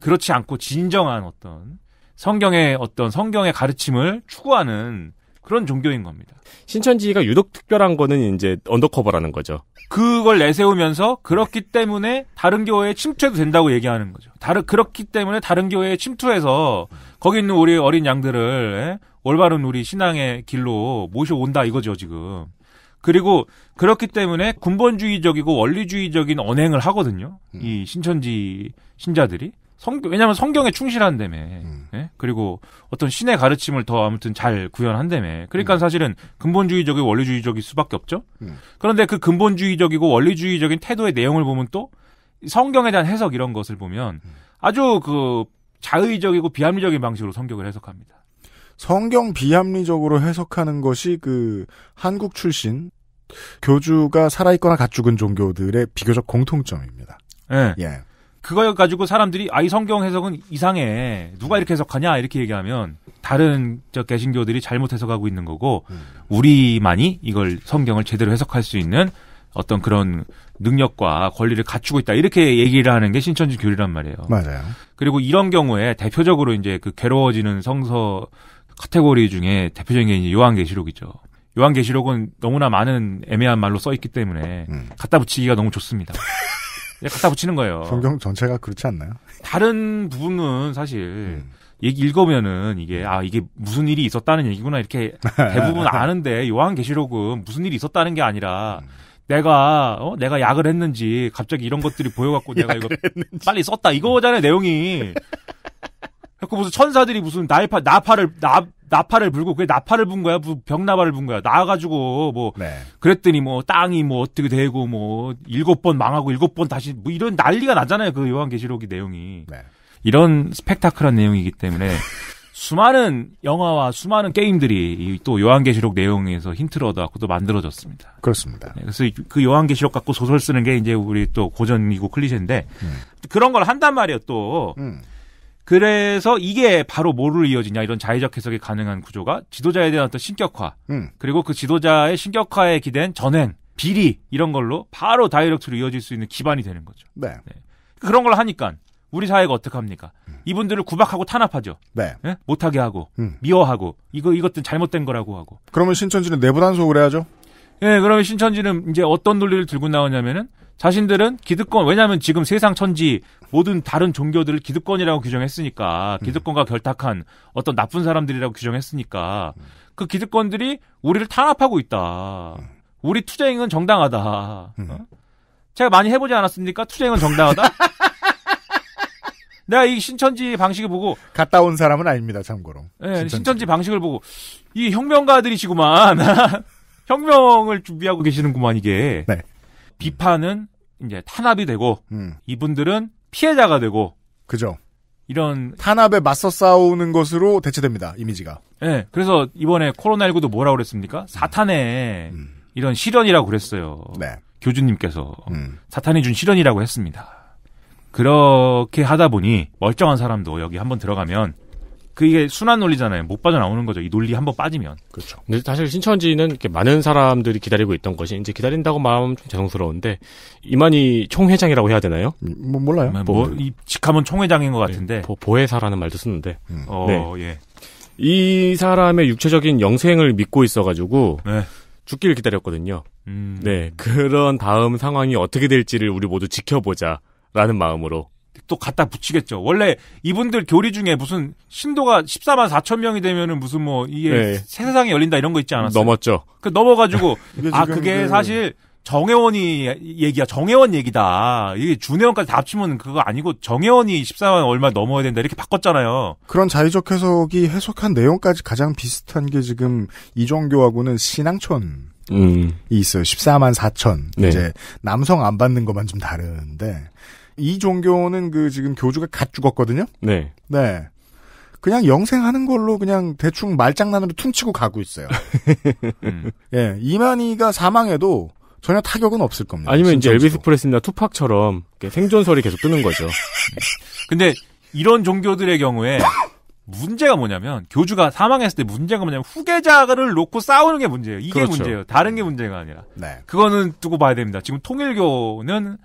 그렇지 않고 진정한 어떤 성경의 어떤 성경의 가르침을 추구하는 그런 종교인 겁니다. 신천지가 유독 특별한 거는 이제 언더커버라는 거죠. 그걸 내세우면서 그렇기 때문에 다른 교회에 침투해도 된다고 얘기하는 거죠. 다른 그렇기 때문에 다른 교회에 침투해서 거기 있는 우리 어린 양들을 예? 올바른 우리 신앙의 길로 모셔온다 이거죠 지금. 그리고 그렇기 때문에 군본주의적이고 원리주의적인 언행을 하거든요. 이 음. 신천지 신자들이. 성 왜냐하면 성경에 충실한다며 음. 예? 그리고 어떤 신의 가르침을 더 아무튼 잘 구현한다며 그러니까 음. 사실은 근본주의적이 고 원리주의적일 수밖에 없죠 음. 그런데 그 근본주의적이고 원리주의적인 태도의 내용을 보면 또 성경에 대한 해석 이런 것을 보면 음. 아주 그 자의적이고 비합리적인 방식으로 성경을 해석합니다 성경 비합리적으로 해석하는 것이 그 한국 출신 교주가 살아있거나 갓 죽은 종교들의 비교적 공통점입니다 예. 예. 그걸 가지고 사람들이 아이 성경 해석은 이상해 누가 이렇게 해석하냐 이렇게 얘기하면 다른 저 개신교들이 잘못 해석하고 있는 거고 음. 우리만이 이걸 성경을 제대로 해석할 수 있는 어떤 그런 능력과 권리를 갖추고 있다 이렇게 얘기를 하는 게 신천지 교리란 말이에요. 맞아요. 그리고 이런 경우에 대표적으로 이제 그 괴로워지는 성서 카테고리 중에 대표적인 게 이제 요한계시록이죠. 요한계시록은 너무나 많은 애매한 말로 써 있기 때문에 음. 갖다 붙이기가 너무 좋습니다. 그 갖다 붙이는 거예요. 성경 전체가 그렇지 않나요? 다른 부분은 사실 음. 얘기 읽으면은 이게 아 이게 무슨 일이 있었다는 얘기구나 이렇게 대부분 아는데 요한계시록은 무슨 일이 있었다는 게 아니라 음. 내가 어 내가 약을 했는지 갑자기 이런 것들이 보여갖고 내가 이거 했는지. 빨리 썼다 이거잖아요 내용이. 그 무슨 천사들이 무슨 나팔 나팔을 나 나팔을 불고 그게 나팔을 분 거야 벽나발을 분 거야 나와가지고 뭐 네. 그랬더니 뭐 땅이 뭐 어떻게 되고 뭐 일곱 번 망하고 일곱 번 다시 뭐 이런 난리가 나잖아요 그요한계시록이 내용이 네. 이런 스펙타클한 내용이기 때문에 수많은 영화와 수많은 게임들이 또 요한계시록 내용에서 힌트를 얻어갖고 또 만들어졌습니다. 그렇습니다. 네, 그래서 그 요한계시록 갖고 소설 쓰는 게 이제 우리 또 고전이고 클리셰인데 음. 그런 걸 한단 말이에요 또. 음. 그래서 이게 바로 뭐로 이어지냐 이런 자의적 해석이 가능한 구조가 지도자에 대한 어떤 신격화 음. 그리고 그 지도자의 신격화에 기댄 전행 비리 이런 걸로 바로 다이렉트로 이어질 수 있는 기반이 되는 거죠. 네. 네. 그런 걸 하니까 우리 사회가 어떡 합니까? 음. 이분들을 구박하고 탄압하죠. 네. 네? 못하게 하고 음. 미워하고 이거 이것들 잘못된 거라고 하고. 그러면 신천지는 내부 단속을 해야죠. 예, 그러면 신천지는 이제 어떤 논리를 들고 나오냐면은 자신들은 기득권 왜냐하면 지금 세상 천지 모든 다른 종교들을 기득권이라고 규정했으니까 음. 기득권과 결탁한 어떤 나쁜 사람들이라고 규정했으니까 그 기득권들이 우리를 탄압하고 있다. 음. 우리 투쟁은 정당하다. 음. 어? 제가 많이 해보지 않았습니까? 투쟁은 정당하다. 내가 이 신천지 방식을 보고 갔다 온 사람은 아닙니다. 참고로. 네, 신천지, 신천지 방식을 보고 이 혁명가들이시구만. 혁명을 준비하고 계시는구만 이게. 네. 비판은 이제 탄압이 되고 음. 이분들은 피해자가 되고 그죠. 이런 탄압에 맞서 싸우는 것으로 대체됩니다. 이미지가. 네, 그래서 이번에 코로나19도 뭐라 고 그랬습니까? 음. 사탄의 음. 이런 실현이라고 그랬어요. 네. 교주님께서 음. 사탄이 준 실현이라고 했습니다. 그렇게 하다 보니 멀쩡한 사람도 여기 한번 들어가면 그게 순환 논리잖아요. 못 빠져나오는 거죠. 이 논리 한번 빠지면. 그렇죠. 근데 사실 신천지는 이렇게 많은 사람들이 기다리고 있던 것이 이제 기다린다고 마음 좀 죄송스러운데 이만희 총회장이라고 해야 되나요? 뭐 몰라요. 뭐, 뭐 직함은 총회장인 것 네, 같은데 네, 보, 회사라는 말도 쓰는데. 음. 어, 네. 예. 이 사람의 육체적인 영생을 믿고 있어가지고 네. 죽기를 기다렸거든요. 음. 네, 그런 다음 상황이 어떻게 될지를 우리 모두 지켜보자라는 마음으로. 또 갖다 붙이겠죠. 원래 이분들 교리 중에 무슨 신도가 14만 4천 명이 되면은 무슨 뭐 이게 네. 세상이 열린다 이런 거 있지 않았어요? 넘었죠. 그 넘어가지고 아 그게 그... 사실 정혜원이 얘기야. 정혜원 얘기다. 이게 준혜원까지 다 합치면 그거 아니고 정혜원이 14만 얼마 넘어야 된다. 이렇게 바꿨잖아요. 그런 자의적 해석이 해석한 내용까지 가장 비슷한 게 지금 이종교하고는 신앙촌. 이 음. 있어요. 14만 4천. 네. 이제 남성 안 받는 것만 좀 다른데 이 종교는 그 지금 교주가 갓 죽었거든요. 네. 네. 그냥 영생하는 걸로 그냥 대충 말장난으로 퉁치고 가고 있어요. 음. 예, 이만희가 사망해도 전혀 타격은 없을 겁니다. 아니면 이제 엘비스 프레스나 투팍처럼 생존설이 계속 뜨는 거죠. 네. 근데 이런 종교들의 경우에 문제가 뭐냐면 교주가 사망했을 때 문제가 뭐냐면 후계자를 놓고 싸우는 게 문제예요. 이게 그렇죠. 문제예요. 다른 게 문제가 아니라. 네. 그거는 두고 봐야 됩니다. 지금 통일교는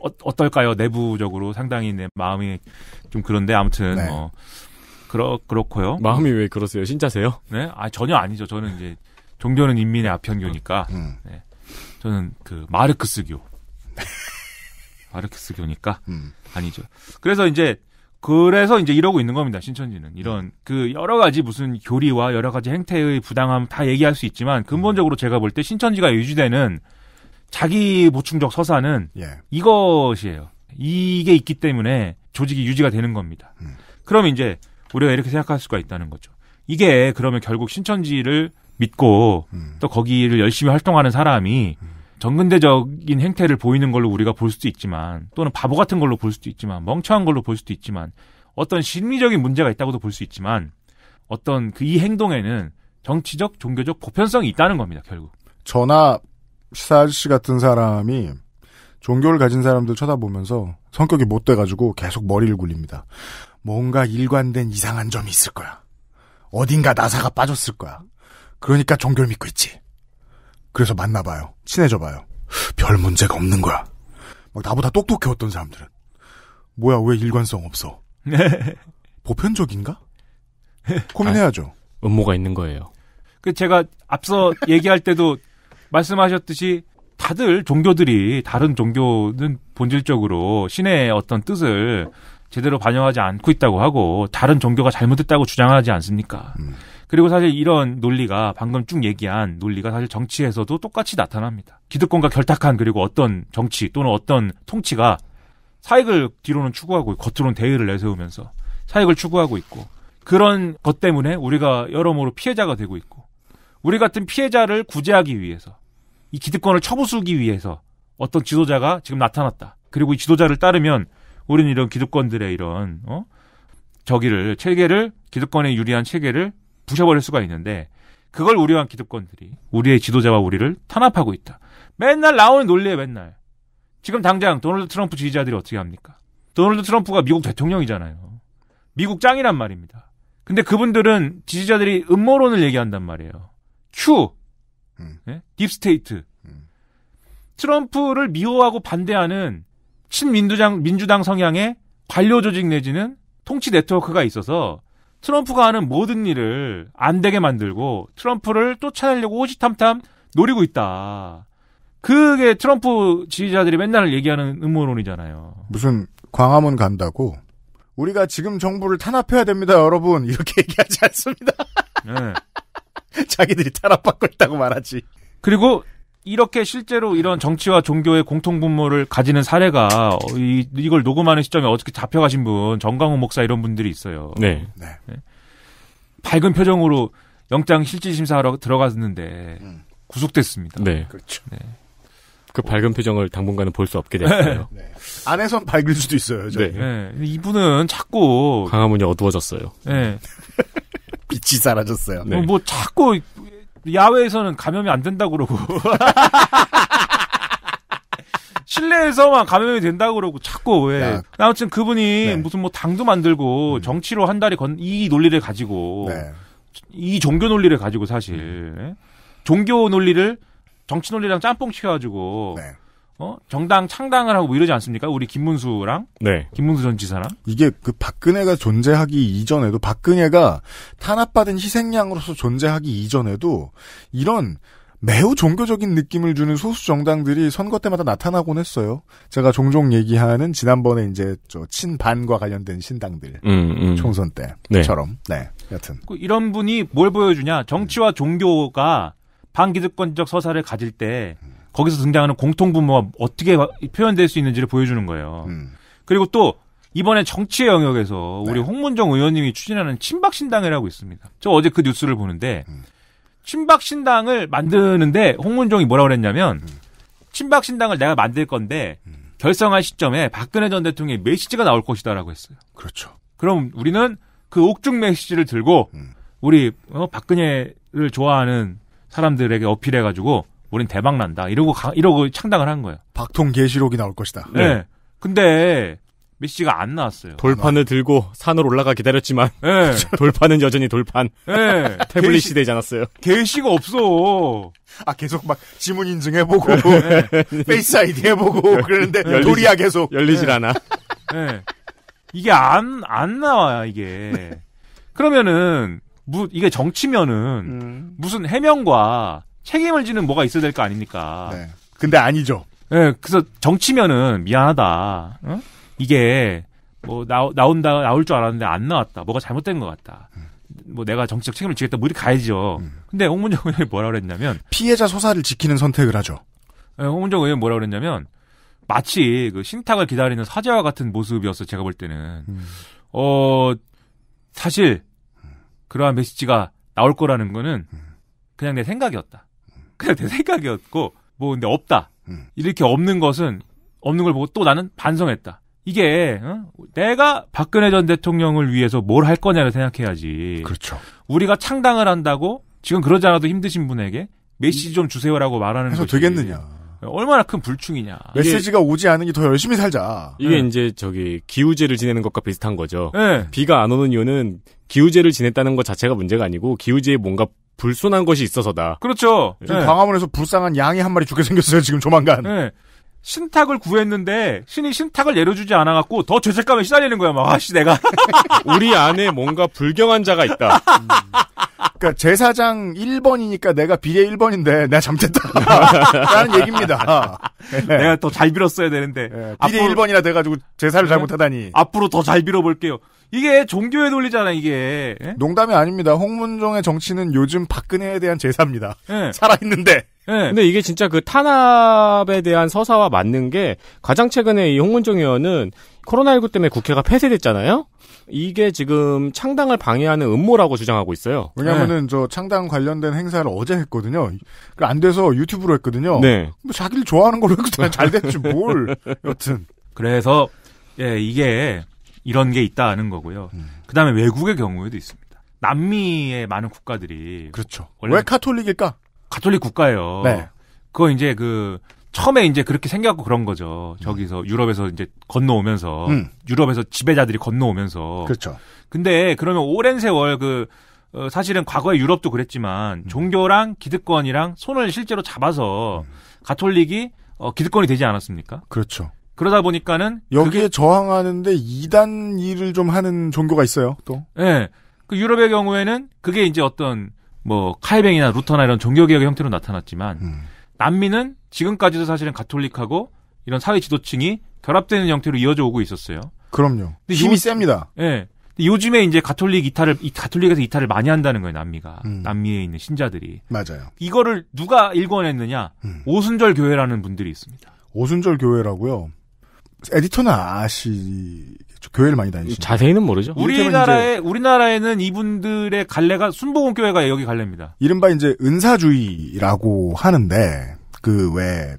어, 떨까요 내부적으로 상당히 내 마음이 좀 그런데 아무튼 네. 어, 뭐 그렇 그렇고요. 마음이 왜 그러세요? 신자세요? 네, 아 전혀 아니죠. 저는 이제 종교는 인민의 아편교니까. 음. 음. 네. 저는 그 마르크스교. 마르크스교니까 음. 아니죠. 그래서 이제 그래서 이제 이러고 있는 겁니다. 신천지는 이런 그 여러 가지 무슨 교리와 여러 가지 행태의 부당함 다 얘기할 수 있지만 근본적으로 제가 볼 때 신천지가 유지되는 자기 보충적 서사는 예. 이것이에요. 이게 있기 때문에 조직이 유지가 되는 겁니다. 음. 그럼 이제 우리가 이렇게 생각할 수가 있다는 거죠. 이게 그러면 결국 신천지를 믿고 음. 또 거기를 열심히 활동하는 사람이 음. 정근대적인 행태를 보이는 걸로 우리가 볼 수도 있지만 또는 바보 같은 걸로 볼 수도 있지만 멍청한 걸로 볼 수도 있지만 어떤 심리적인 문제가 있다고도 볼 수 있지만 어떤 그 이 행동에는 정치적 종교적 보편성이 있다는 겁니다 결국 저나 시사 아저씨 같은 사람이 종교를 가진 사람들 쳐다보면서 성격이 못 돼가지고 계속 머리를 굴립니다. 뭔가 일관된 이상한 점이 있을 거야. 어딘가 나사가 빠졌을 거야. 그러니까 종교를 믿고 있지. 그래서 만나봐요. 친해져봐요. 별 문제가 없는 거야. 막 나보다 똑똑해 어떤 사람들은. 뭐야 왜 일관성 없어? 보편적인가? 고민해야죠. 아, 음모가 있는 거예요. 그 제가 앞서 얘기할 때도 말씀하셨듯이 다들 종교들이 다른 종교는 본질적으로 신의 어떤 뜻을 제대로 반영하지 않고 있다고 하고 다른 종교가 잘못했다고 주장하지 않습니까? 음. 그리고 사실 이런 논리가 방금 쭉 얘기한 논리가 사실 정치에서도 똑같이 나타납니다. 기득권과 결탁한 그리고 어떤 정치 또는 어떤 통치가 사익을 뒤로는 추구하고 겉으로는 대의를 내세우면서 사익을 추구하고 있고 그런 것 때문에 우리가 여러모로 피해자가 되고 있고 우리 같은 피해자를 구제하기 위해서 이 기득권을 처부수기 위해서 어떤 지도자가 지금 나타났다. 그리고 이 지도자를 따르면 우리는 이런 기득권들의 이런 어 저기를 체계를 기득권에 유리한 체계를 부셔버릴 수가 있는데 그걸 우려한 기득권들이 우리의 지도자와 우리를 탄압하고 있다. 맨날 나오는 논리에 맨날. 지금 당장 도널드 트럼프 지지자들이 어떻게 합니까? 도널드 트럼프가 미국 대통령이잖아요. 미국 짱이란 말입니다. 근데 그분들은 지지자들이 음모론을 얘기한단 말이에요. 큐 네? 음. 딥스테이트. 예? 음. 트럼프를 미워하고 반대하는 친민주당 민주당 성향의 관료 조직 내지는 통치 네트워크가 있어서 트럼프가 하는 모든 일을 안 되게 만들고 트럼프를 쫓아내려고 호시탐탐 노리고 있다. 그게 트럼프 지지자들이 맨날 얘기하는 음모론이잖아요. 무슨 광화문 간다고 우리가 지금 정부를 탄압해야 됩니다, 여러분. 이렇게 얘기하지 않습니다. 네. 자기들이 탄압받고 있다고 말하지. 그리고 이렇게 실제로 이런 정치와 종교의 공통분모를 가지는 사례가 어, 이, 이걸 녹음하는 시점에 어떻게 잡혀가신 분 정강호 목사 이런 분들이 있어요. 네. 네. 네. 밝은 표정으로 영장 실질 심사하러 들어갔는데 음. 구속됐습니다. 네. 그렇죠. 네. 그 밝은 표정을 당분간은 볼 수 없게 됐어요. 네. 네. 안에선 밝을 수도 있어요. 저는. 네. 네. 이분은 자꾸 강화문이 어두워졌어요. 네. 빛이 사라졌어요. 네. 어, 뭐 자꾸 야외에서는 감염이 안 된다 그러고 실내에서만 감염이 된다 그러고 자꾸 왜 예. 야. 아. 아무튼 그분이 네. 무슨 뭐 당도 만들고 음. 정치로 한 달이 건 이 논리를 가지고 네. 이 종교 논리를 가지고 사실 예. 종교 논리를 정치 논리랑 짬뽕 시켜가지고 네. 어? 정당 창당을 하고 뭐 이러지 않습니까? 우리 김문수랑 네. 김문수 전 지사랑 이게 그 박근혜가 존재하기 이전에도 박근혜가 탄압받은 희생양으로서 존재하기 이전에도 이런 매우 종교적인 느낌을 주는 소수 정당들이 선거 때마다 나타나곤 했어요. 제가 종종 얘기하는 지난번에 이제 저 친반과 관련된 신당들 음, 음. 총선 때처럼 네. 네. 여튼 그 이런 분이 뭘 보여주냐 정치와 종교가 반기득권적 서사를 가질 때 음. 거기서 등장하는 공통분모가 어떻게 표현될 수 있는지를 보여주는 거예요. 음. 그리고 또 이번에 정치의 영역에서 우리 네. 홍문정 의원님이 추진하는 친박신당이라고 있습니다. 저 어제 그 뉴스를 보는데 음. 친박신당을 만드는데 홍문종이 뭐라 고 그랬냐면 음. 친박신당을 내가 만들 건데 음. 결성할 시점에 박근혜 전 대통령의 메시지가 나올 것이다라고 했어요. 그렇죠. 그럼 우리는 그 옥중 메시지를 들고 음. 우리 어, 박근혜를 좋아하는 사람들에게 어필해가지고 우린 대박 난다. 이러고 가, 이러고 창당을 한 거예요. 박통 계시록이 나올 것이다. 네. 네. 근데 메시가 안 나왔어요. 돌판을 아. 들고 산으로 올라가 기다렸지만 네. 돌판은 여전히 돌판. 네. 태블릿 게시, 시대지 않았어요. 계시가 없어. 아 계속 막 지문 인증해보고 네. 페이스 아이디 해보고 그러는데 열리 돌이야 계속 열리질 네. 않아. 네. 이게 안안 안 나와요 이게. 그러면은 무 이게 정치면은 음. 무슨 해명과 책임을 지는 뭐가 있어야 될 거 아닙니까? 네. 근데 아니죠. 예, 네, 그래서 정치면은 미안하다. 응? 이게 뭐 나, 나온다 나올 줄 알았는데 안 나왔다. 뭐가 잘못된 것 같다. 음. 뭐 내가 정치적 책임을 지겠다. 뭐 이렇게 가야죠. 음. 근데 홍문정 의원이 뭐라 그랬냐면 피해자 소사를 지키는 선택을 하죠. 예, 홍문정 의원이 뭐라 그랬냐면 마치 그 신탁을 기다리는 사제와 같은 모습이었어 제가 볼 때는. 음. 어 사실 그러한 메시지가 나올 거라는 거는 음. 그냥 내 생각이었다. 그냥 내 생각이었고 뭐 근데 없다. 음. 이렇게 없는 것은 없는 걸 보고 또 나는 반성했다. 이게 어? 내가 박근혜 전 대통령을 위해서 뭘 할 거냐를 생각해야지. 그렇죠. 우리가 창당을 한다고 지금 그러지 않아도 힘드신 분에게 메시지 음. 좀 주세요라고 말하는 해서 되겠느냐. 얼마나 큰 불충이냐. 메시지가 오지 않은 게 더 열심히 살자. 이게 네. 이제 저기 기우제를 지내는 것과 비슷한 거죠. 네. 비가 안 오는 이유는 기우제를 지냈다는 것 자체가 문제가 아니고 기우제에 뭔가 불손한 것이 있어서다. 그렇죠. 지금 네. 광화문에서 불쌍한 양이 한 마리 죽게 생겼어요. 지금 조만간. 네. 신탁을 구했는데 신이 신탁을 내려주지 않아갖고 더 죄책감에 시달리는 거야. 막 아씨 내가 우리 안에 뭔가 불경한 자가 있다. 그러니까 제사장 1번이니까 내가 비례 1번인데 내가 잘못다 라는 얘기입니다. 네. 내가 더 잘 빌었어야 되는데. 네. 비례 앞으로, 1번이라 돼가지고 제사를 네. 잘못하다니. 앞으로 더 잘 빌어볼게요. 이게 종교에 논리잖아 이게. 예? 농담이 아닙니다. 홍문종의 정치는 요즘 박근혜에 대한 제사입니다. 예. 살아있는데. 예. 근데 이게 진짜 그 탄압에 대한 서사와 맞는 게 가장 최근에 이 홍문종 의원은 코로나19 때문에 국회가 폐쇄됐잖아요. 이게 지금 창당을 방해하는 음모라고 주장하고 있어요. 왜냐면은 예. 저 창당 관련된 행사를 어제 했거든요. 그 안 돼서 유튜브로 했거든요. 네. 뭐 자기를 좋아하는 걸로 했거든요. 잘 됐지 뭘. 여튼. 그래서 예, 이게 이런 게 있다는 거고요. 음. 그다음에 외국의 경우에도 있습니다. 남미의 많은 국가들이 그렇죠. 왜 카톨릭일까? 가톨릭 국가예요. 네. 그거 이제 그 처음에 이제 그렇게 생겼고 그런 거죠. 저기서 음. 유럽에서 이제 건너오면서 음. 유럽에서 지배자들이 건너오면서 그렇죠. 근데 그러면 오랜 세월 그 어, 사실은 과거에 유럽도 그랬지만 음. 종교랑 기득권이랑 손을 실제로 잡아서 가톨릭이 음. 어, 기득권이 되지 않았습니까? 그렇죠. 그러다 보니까는 여기에 그게... 저항하는데 이단 일을 좀 하는 종교가 있어요. 또. 예. 네. 그 유럽의 경우에는 그게 이제 어떤 뭐 칼뱅이나 루터나 이런 종교 개혁의 형태로 나타났지만 음. 남미는 지금까지도 사실은 가톨릭하고 이런 사회 지도층이 결합되는 형태로 이어져 오고 있었어요. 그럼요. 근데 힘이 요, 셉니다. 예. 네. 요즘에 이제 가톨릭 이탈을 가톨릭에서 이탈을 많이 한다는 거예요 남미가 음. 남미에 있는 신자들이 맞아요. 이거를 누가 일궈냈느냐 음. 오순절 교회라는 분들이 있습니다. 오순절 교회라고요. 에디터는 아시 죠 교회를 많이 다니시죠. 자세히는 모르죠. 우리나라에 우리나라에는 이분들의 갈래가 순복음 교회가 여기 갈래입니다. 이른바 이제 은사주의라고 하는데 그 왜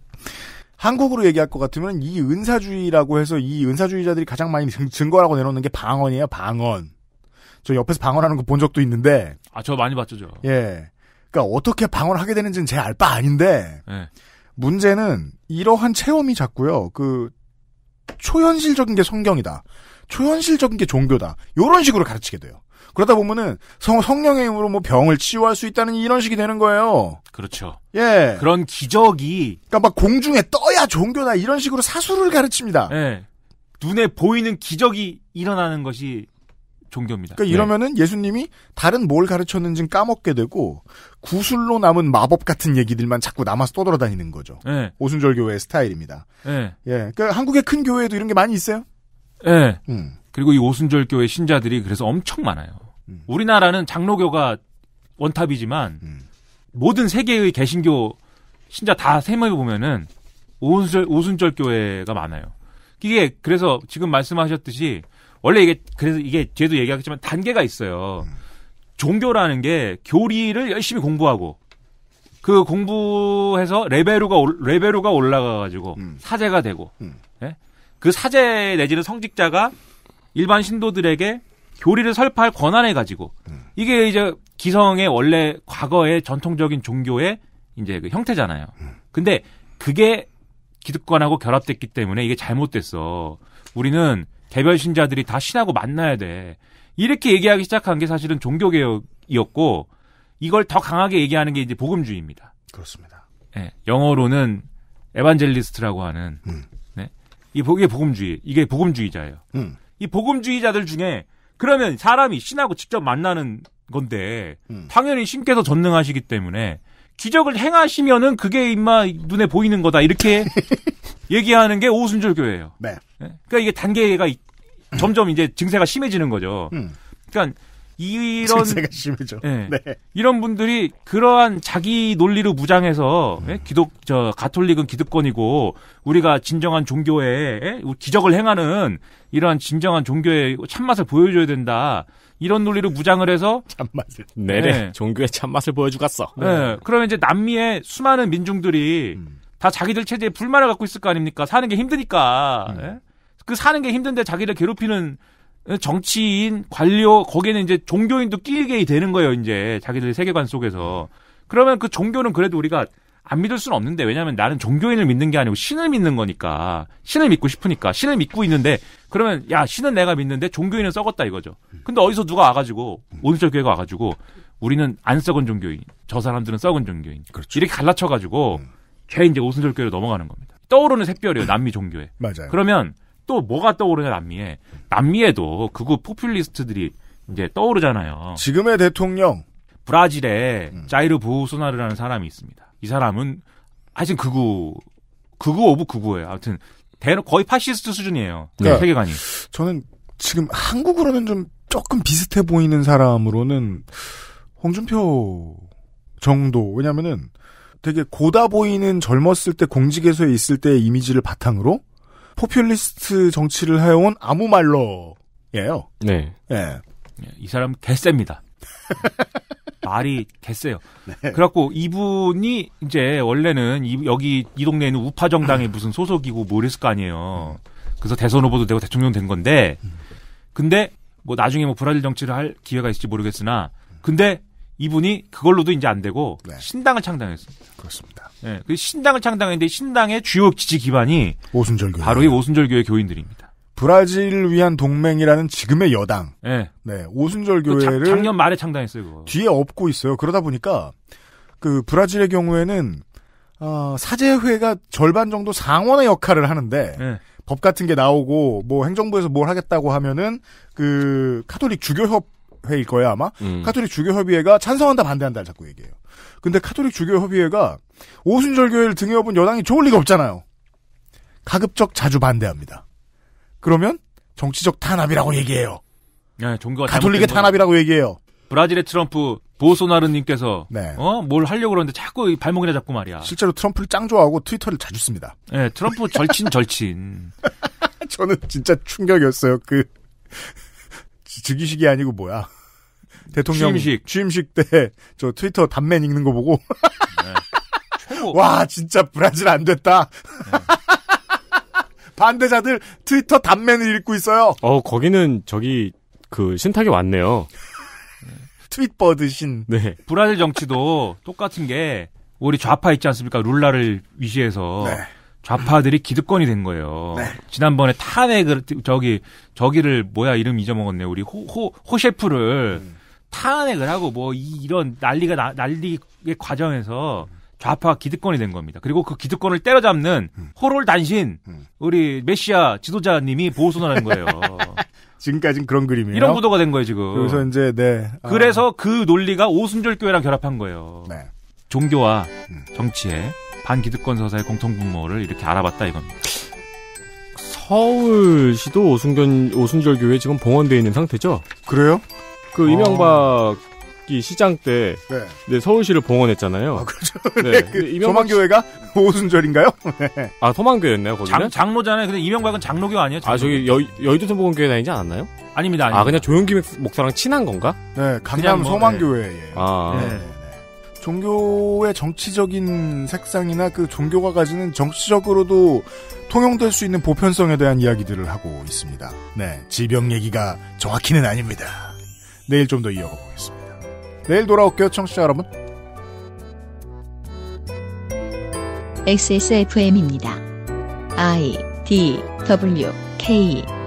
한국으로 얘기할 것 같으면 이 은사주의라고 해서 이 은사주의자들이 가장 많이 증거라고 내놓는 게 방언이에요. 방언. 저 옆에서 방언하는 거 본 적도 있는데. 아, 저 많이 봤죠, 저. 예. 그러니까 어떻게 방언하게 되는지는 제 알 바 아닌데. 네. 예. 문제는 이러한 체험이 자꾸요. 그 초현실적인 게 성경이다. 초현실적인 게 종교다. 요런 식으로 가르치게 돼요. 그러다 보면은 성, 성령의 힘으로 뭐 병을 치유할 수 있다는 이런 식이 되는 거예요. 그렇죠. 예. 그런 기적이. 그니까 막 공중에 떠야 종교다 이런 식으로 사수를 가르칩니다. 예. 눈에 보이는 기적이 일어나는 것이 종교입니다. 그러니까 네. 이러면은 예수님이 다른 뭘 가르쳤는지는 까먹게 되고 구슬로 남은 마법 같은 얘기들만 자꾸 남아서 떠돌아다니는 거죠. 네. 오순절 교회의 스타일입니다. 네. 예. 그러니까 한국의 큰 교회에도 이런 게 많이 있어요. 예. 음. 그리고 이 오순절 교회 신자들이 그래서 엄청 많아요. 음. 우리나라는 장로교가 원탑이지만 음. 모든 세계의 개신교 신자 다 세모해 보면은 오순절 오순절 교회가 많아요. 이게 그래서 지금 말씀하셨듯이 원래 이게 그래서 이게 제도 얘기하겠지만 단계가 있어요. 종교라는 게 교리를 열심히 공부하고 그 공부해서 레벨로가 레벨로가 올라가 가지고 음. 사제가 되고 음. 네? 그 사제 내지는 성직자가 일반 신도들에게 교리를 설파할 권한을 가지고 음. 이게 이제 기성의 원래 과거의 전통적인 종교의 이제 그 형태잖아요. 음. 근데 그게 기득권하고 결합됐기 때문에 이게 잘못됐어. 우리는 개별 신자들이 다 신하고 만나야 돼. 이렇게 얘기하기 시작한 게 사실은 종교 개혁이었고 이걸 더 강하게 얘기하는 게 이제 복음주의입니다. 그렇습니다. 네, 영어로는 에반젤리스트라고 하는 음. 네, 이게 복음주의, 이게 복음주의자예요. 음. 이 복음주의자들 중에 그러면 사람이 신하고 직접 만나는 건데 음. 당연히 신께서 전능하시기 때문에 기적을 행하시면은 그게 임마 눈에 보이는 거다 이렇게 얘기하는 게 오순절 교회예요. 네. 예? 그러니까 이게 단계가 점점 이제 증세가 심해지는 거죠. 음. 그러니까 이런 증세가 심해져. 네. 네. 이런 분들이 그러한 자기 논리를 무장해서 예? 음. 예? 기독 저 가톨릭은 기득권이고 우리가 진정한 종교에 예? 기적을 행하는 이러한 진정한 종교의 참맛을 보여줘야 된다. 이런 논리로 무장을 해서 참맛을 내래 네, 네. 네. 종교의 참맛을 보여주겠어. 네. 네. 그러면 이제 남미의 수많은 민중들이 음. 다 자기들 체제에 불만을 갖고 있을 거 아닙니까? 사는 게 힘드니까. 음. 네? 그 사는 게 힘든데 자기를 괴롭히는 네, 정치인, 관료, 거기에는 이제 종교인도 끼게 되는 거예요, 이제. 자기들 세계관 속에서. 그러면 그 종교는 그래도 우리가 안 믿을 수는 없는데 왜냐하면 나는 종교인을 믿는 게 아니고 신을 믿는 거니까 신을 믿고 싶으니까 신을 믿고 있는데 그러면 야 신은 내가 믿는데 종교인은 썩었다 이거죠. 근데 어디서 누가 와가지고 오늘 교회가 와가지고 우리는 안 썩은 종교인, 저 사람들은 썩은 종교인. 그렇죠. 이렇게 갈라쳐가지고 음. 죄 이제 오순절 교회로 넘어가는 겁니다. 떠오르는 샛별이에요 남미 종교에. 맞아요. 그러면 또 뭐가 떠오르냐 남미에 남미에도 그거 포퓰리스트들이 이제 떠오르잖아요. 지금의 대통령 브라질에 음. 자이르 보우소나르라는 사람이 있습니다. 이 사람은 하여튼 극우 극우 오브 극우예요. 아무튼 대로 거의 파시스트 수준이에요. 네. 세계관이. 저는 지금 한국으로는 좀 조금 비슷해 보이는 사람으로는 홍준표 정도. 왜냐면은 되게 고다 보이는 젊었을 때 공직에서 있을 때의 이미지를 바탕으로 포퓰리스트 정치를 해온 아무 말로예요. 네. 예. 이 사람 개셉니다. 말이 됐어요. 네. 그래갖고 이분이 이제 원래는 이, 여기 이 동네에는 우파 정당의 무슨 소속이고 뭐 이랬을 거 아니에요. 그래서 대선 후보도 되고 대통령 된 건데 근데 뭐 나중에 뭐 브라질 정치를 할 기회가 있을지 모르겠으나 근데 이분이 그걸로도 이제 안 되고 네. 신당을 창당했습니다. 그렇습니다. 예, 네, 그 신당을 창당했는데 신당의 주요 지지 기반이 오순절 교회. 바로 이 오순절 교회 교인들입니다. 브라질을 위한 동맹이라는 지금의 여당. 네. 네 오순절 그 교회를. 작, 년 말에 창당했어요, 그거. 뒤에 업고 있어요. 그러다 보니까, 그, 브라질의 경우에는, 어, 사제회가 절반 정도 상원의 역할을 하는데, 네. 법 같은 게 나오고, 뭐 행정부에서 뭘 하겠다고 하면은, 그, 카톨릭 주교협 회일 거예요 아마 음. 카톨릭 주교협의회가 찬성한다 반대한다 자꾸 얘기해요. 근데 카톨릭 주교협의회가 오순절 교회를 등에 업은 여당이 좋을 리가 없잖아요. 가급적 자주 반대합니다. 그러면 정치적 탄압이라고 얘기해요. 네, 종교가 가톨릭의 탄압이라고 얘기해요. 브라질의 트럼프 보소나르님께서 네. 어뭘 하려고 그러는데 자꾸 발목이나 잡고 말이야. 실제로 트럼프를 짱 좋아하고 트위터를 자주 씁니다. 네, 트럼프 절친 절친. 저는 진짜 충격이었어요. 그 즉위식이 아니고 뭐야 대통령 취임식 취임식 때 저 트위터 단맨 읽는 거 보고 네. 와 진짜 브라질 안 됐다. 네. 반대자들 트위터 단면을 읽고 있어요. 어, 거기는 저기 그 신탁이 왔네요. 트윗버드 신. 네. 브라질 정치도 똑같은 게 우리 좌파 있지 않습니까? 룰라를 위시해서 네. 좌파들이 기득권이 된 거예요. 네. 지난번에 탄핵을 그, 저기 저기를 뭐야 이름 잊어먹었네. 우리 호, 호 호셰프를 음. 탄핵을 하고 뭐 이, 런 난리가 나, 난리의 과정에서 음. 좌파 기득권이 된 겁니다. 그리고 그 기득권을 때려잡는 음. 호롤 단신 음. 우리 메시아 지도자님이 보호선언는 거예요. 지금까지는 그런 그림이에요. 이런 구도가 된 거예요 지금. 그래서 이제 네. 아. 그래서 그 논리가 오순절 교회랑 결합한 거예요. 네. 종교와 음. 정치의 반기득권 서사의 공통분모를 이렇게 알아봤다 이겁니다. 서울시도 오순견, 오순절 교회 지금 봉헌되어 있는 상태죠? 그래요? 그 이명박 아. 기 시장 때 네. 네, 서울시를 봉헌했잖아요. 아, 그렇죠. 네. 그 이명박 교회가 오순절인가요? 네. 아 서만교였나요 거기는? 장, 장로잖아요. 근데 이명박은 아. 장로교 아니에요? 장로교. 아 저기 여, 의도성보건교회 다니지 않았나요? 아닙니다, 아, 아닙니다. 아 그냥 조용기 목사랑 친한 건가? 네, 강남 뭐, 서만교회예요. 네. 아. 아. 네, 네. 종교의 정치적인 색상이나 그 종교가 가지는 정치적으로도 통용될 수 있는 보편성에 대한 이야기들을 하고 있습니다. 네, 질병 얘기가 정확히는 아닙니다. 내일 좀 더 이어가 보겠습니다. 내일 돌아올게요, 청취자 여러분. XSFM입니다. I D W K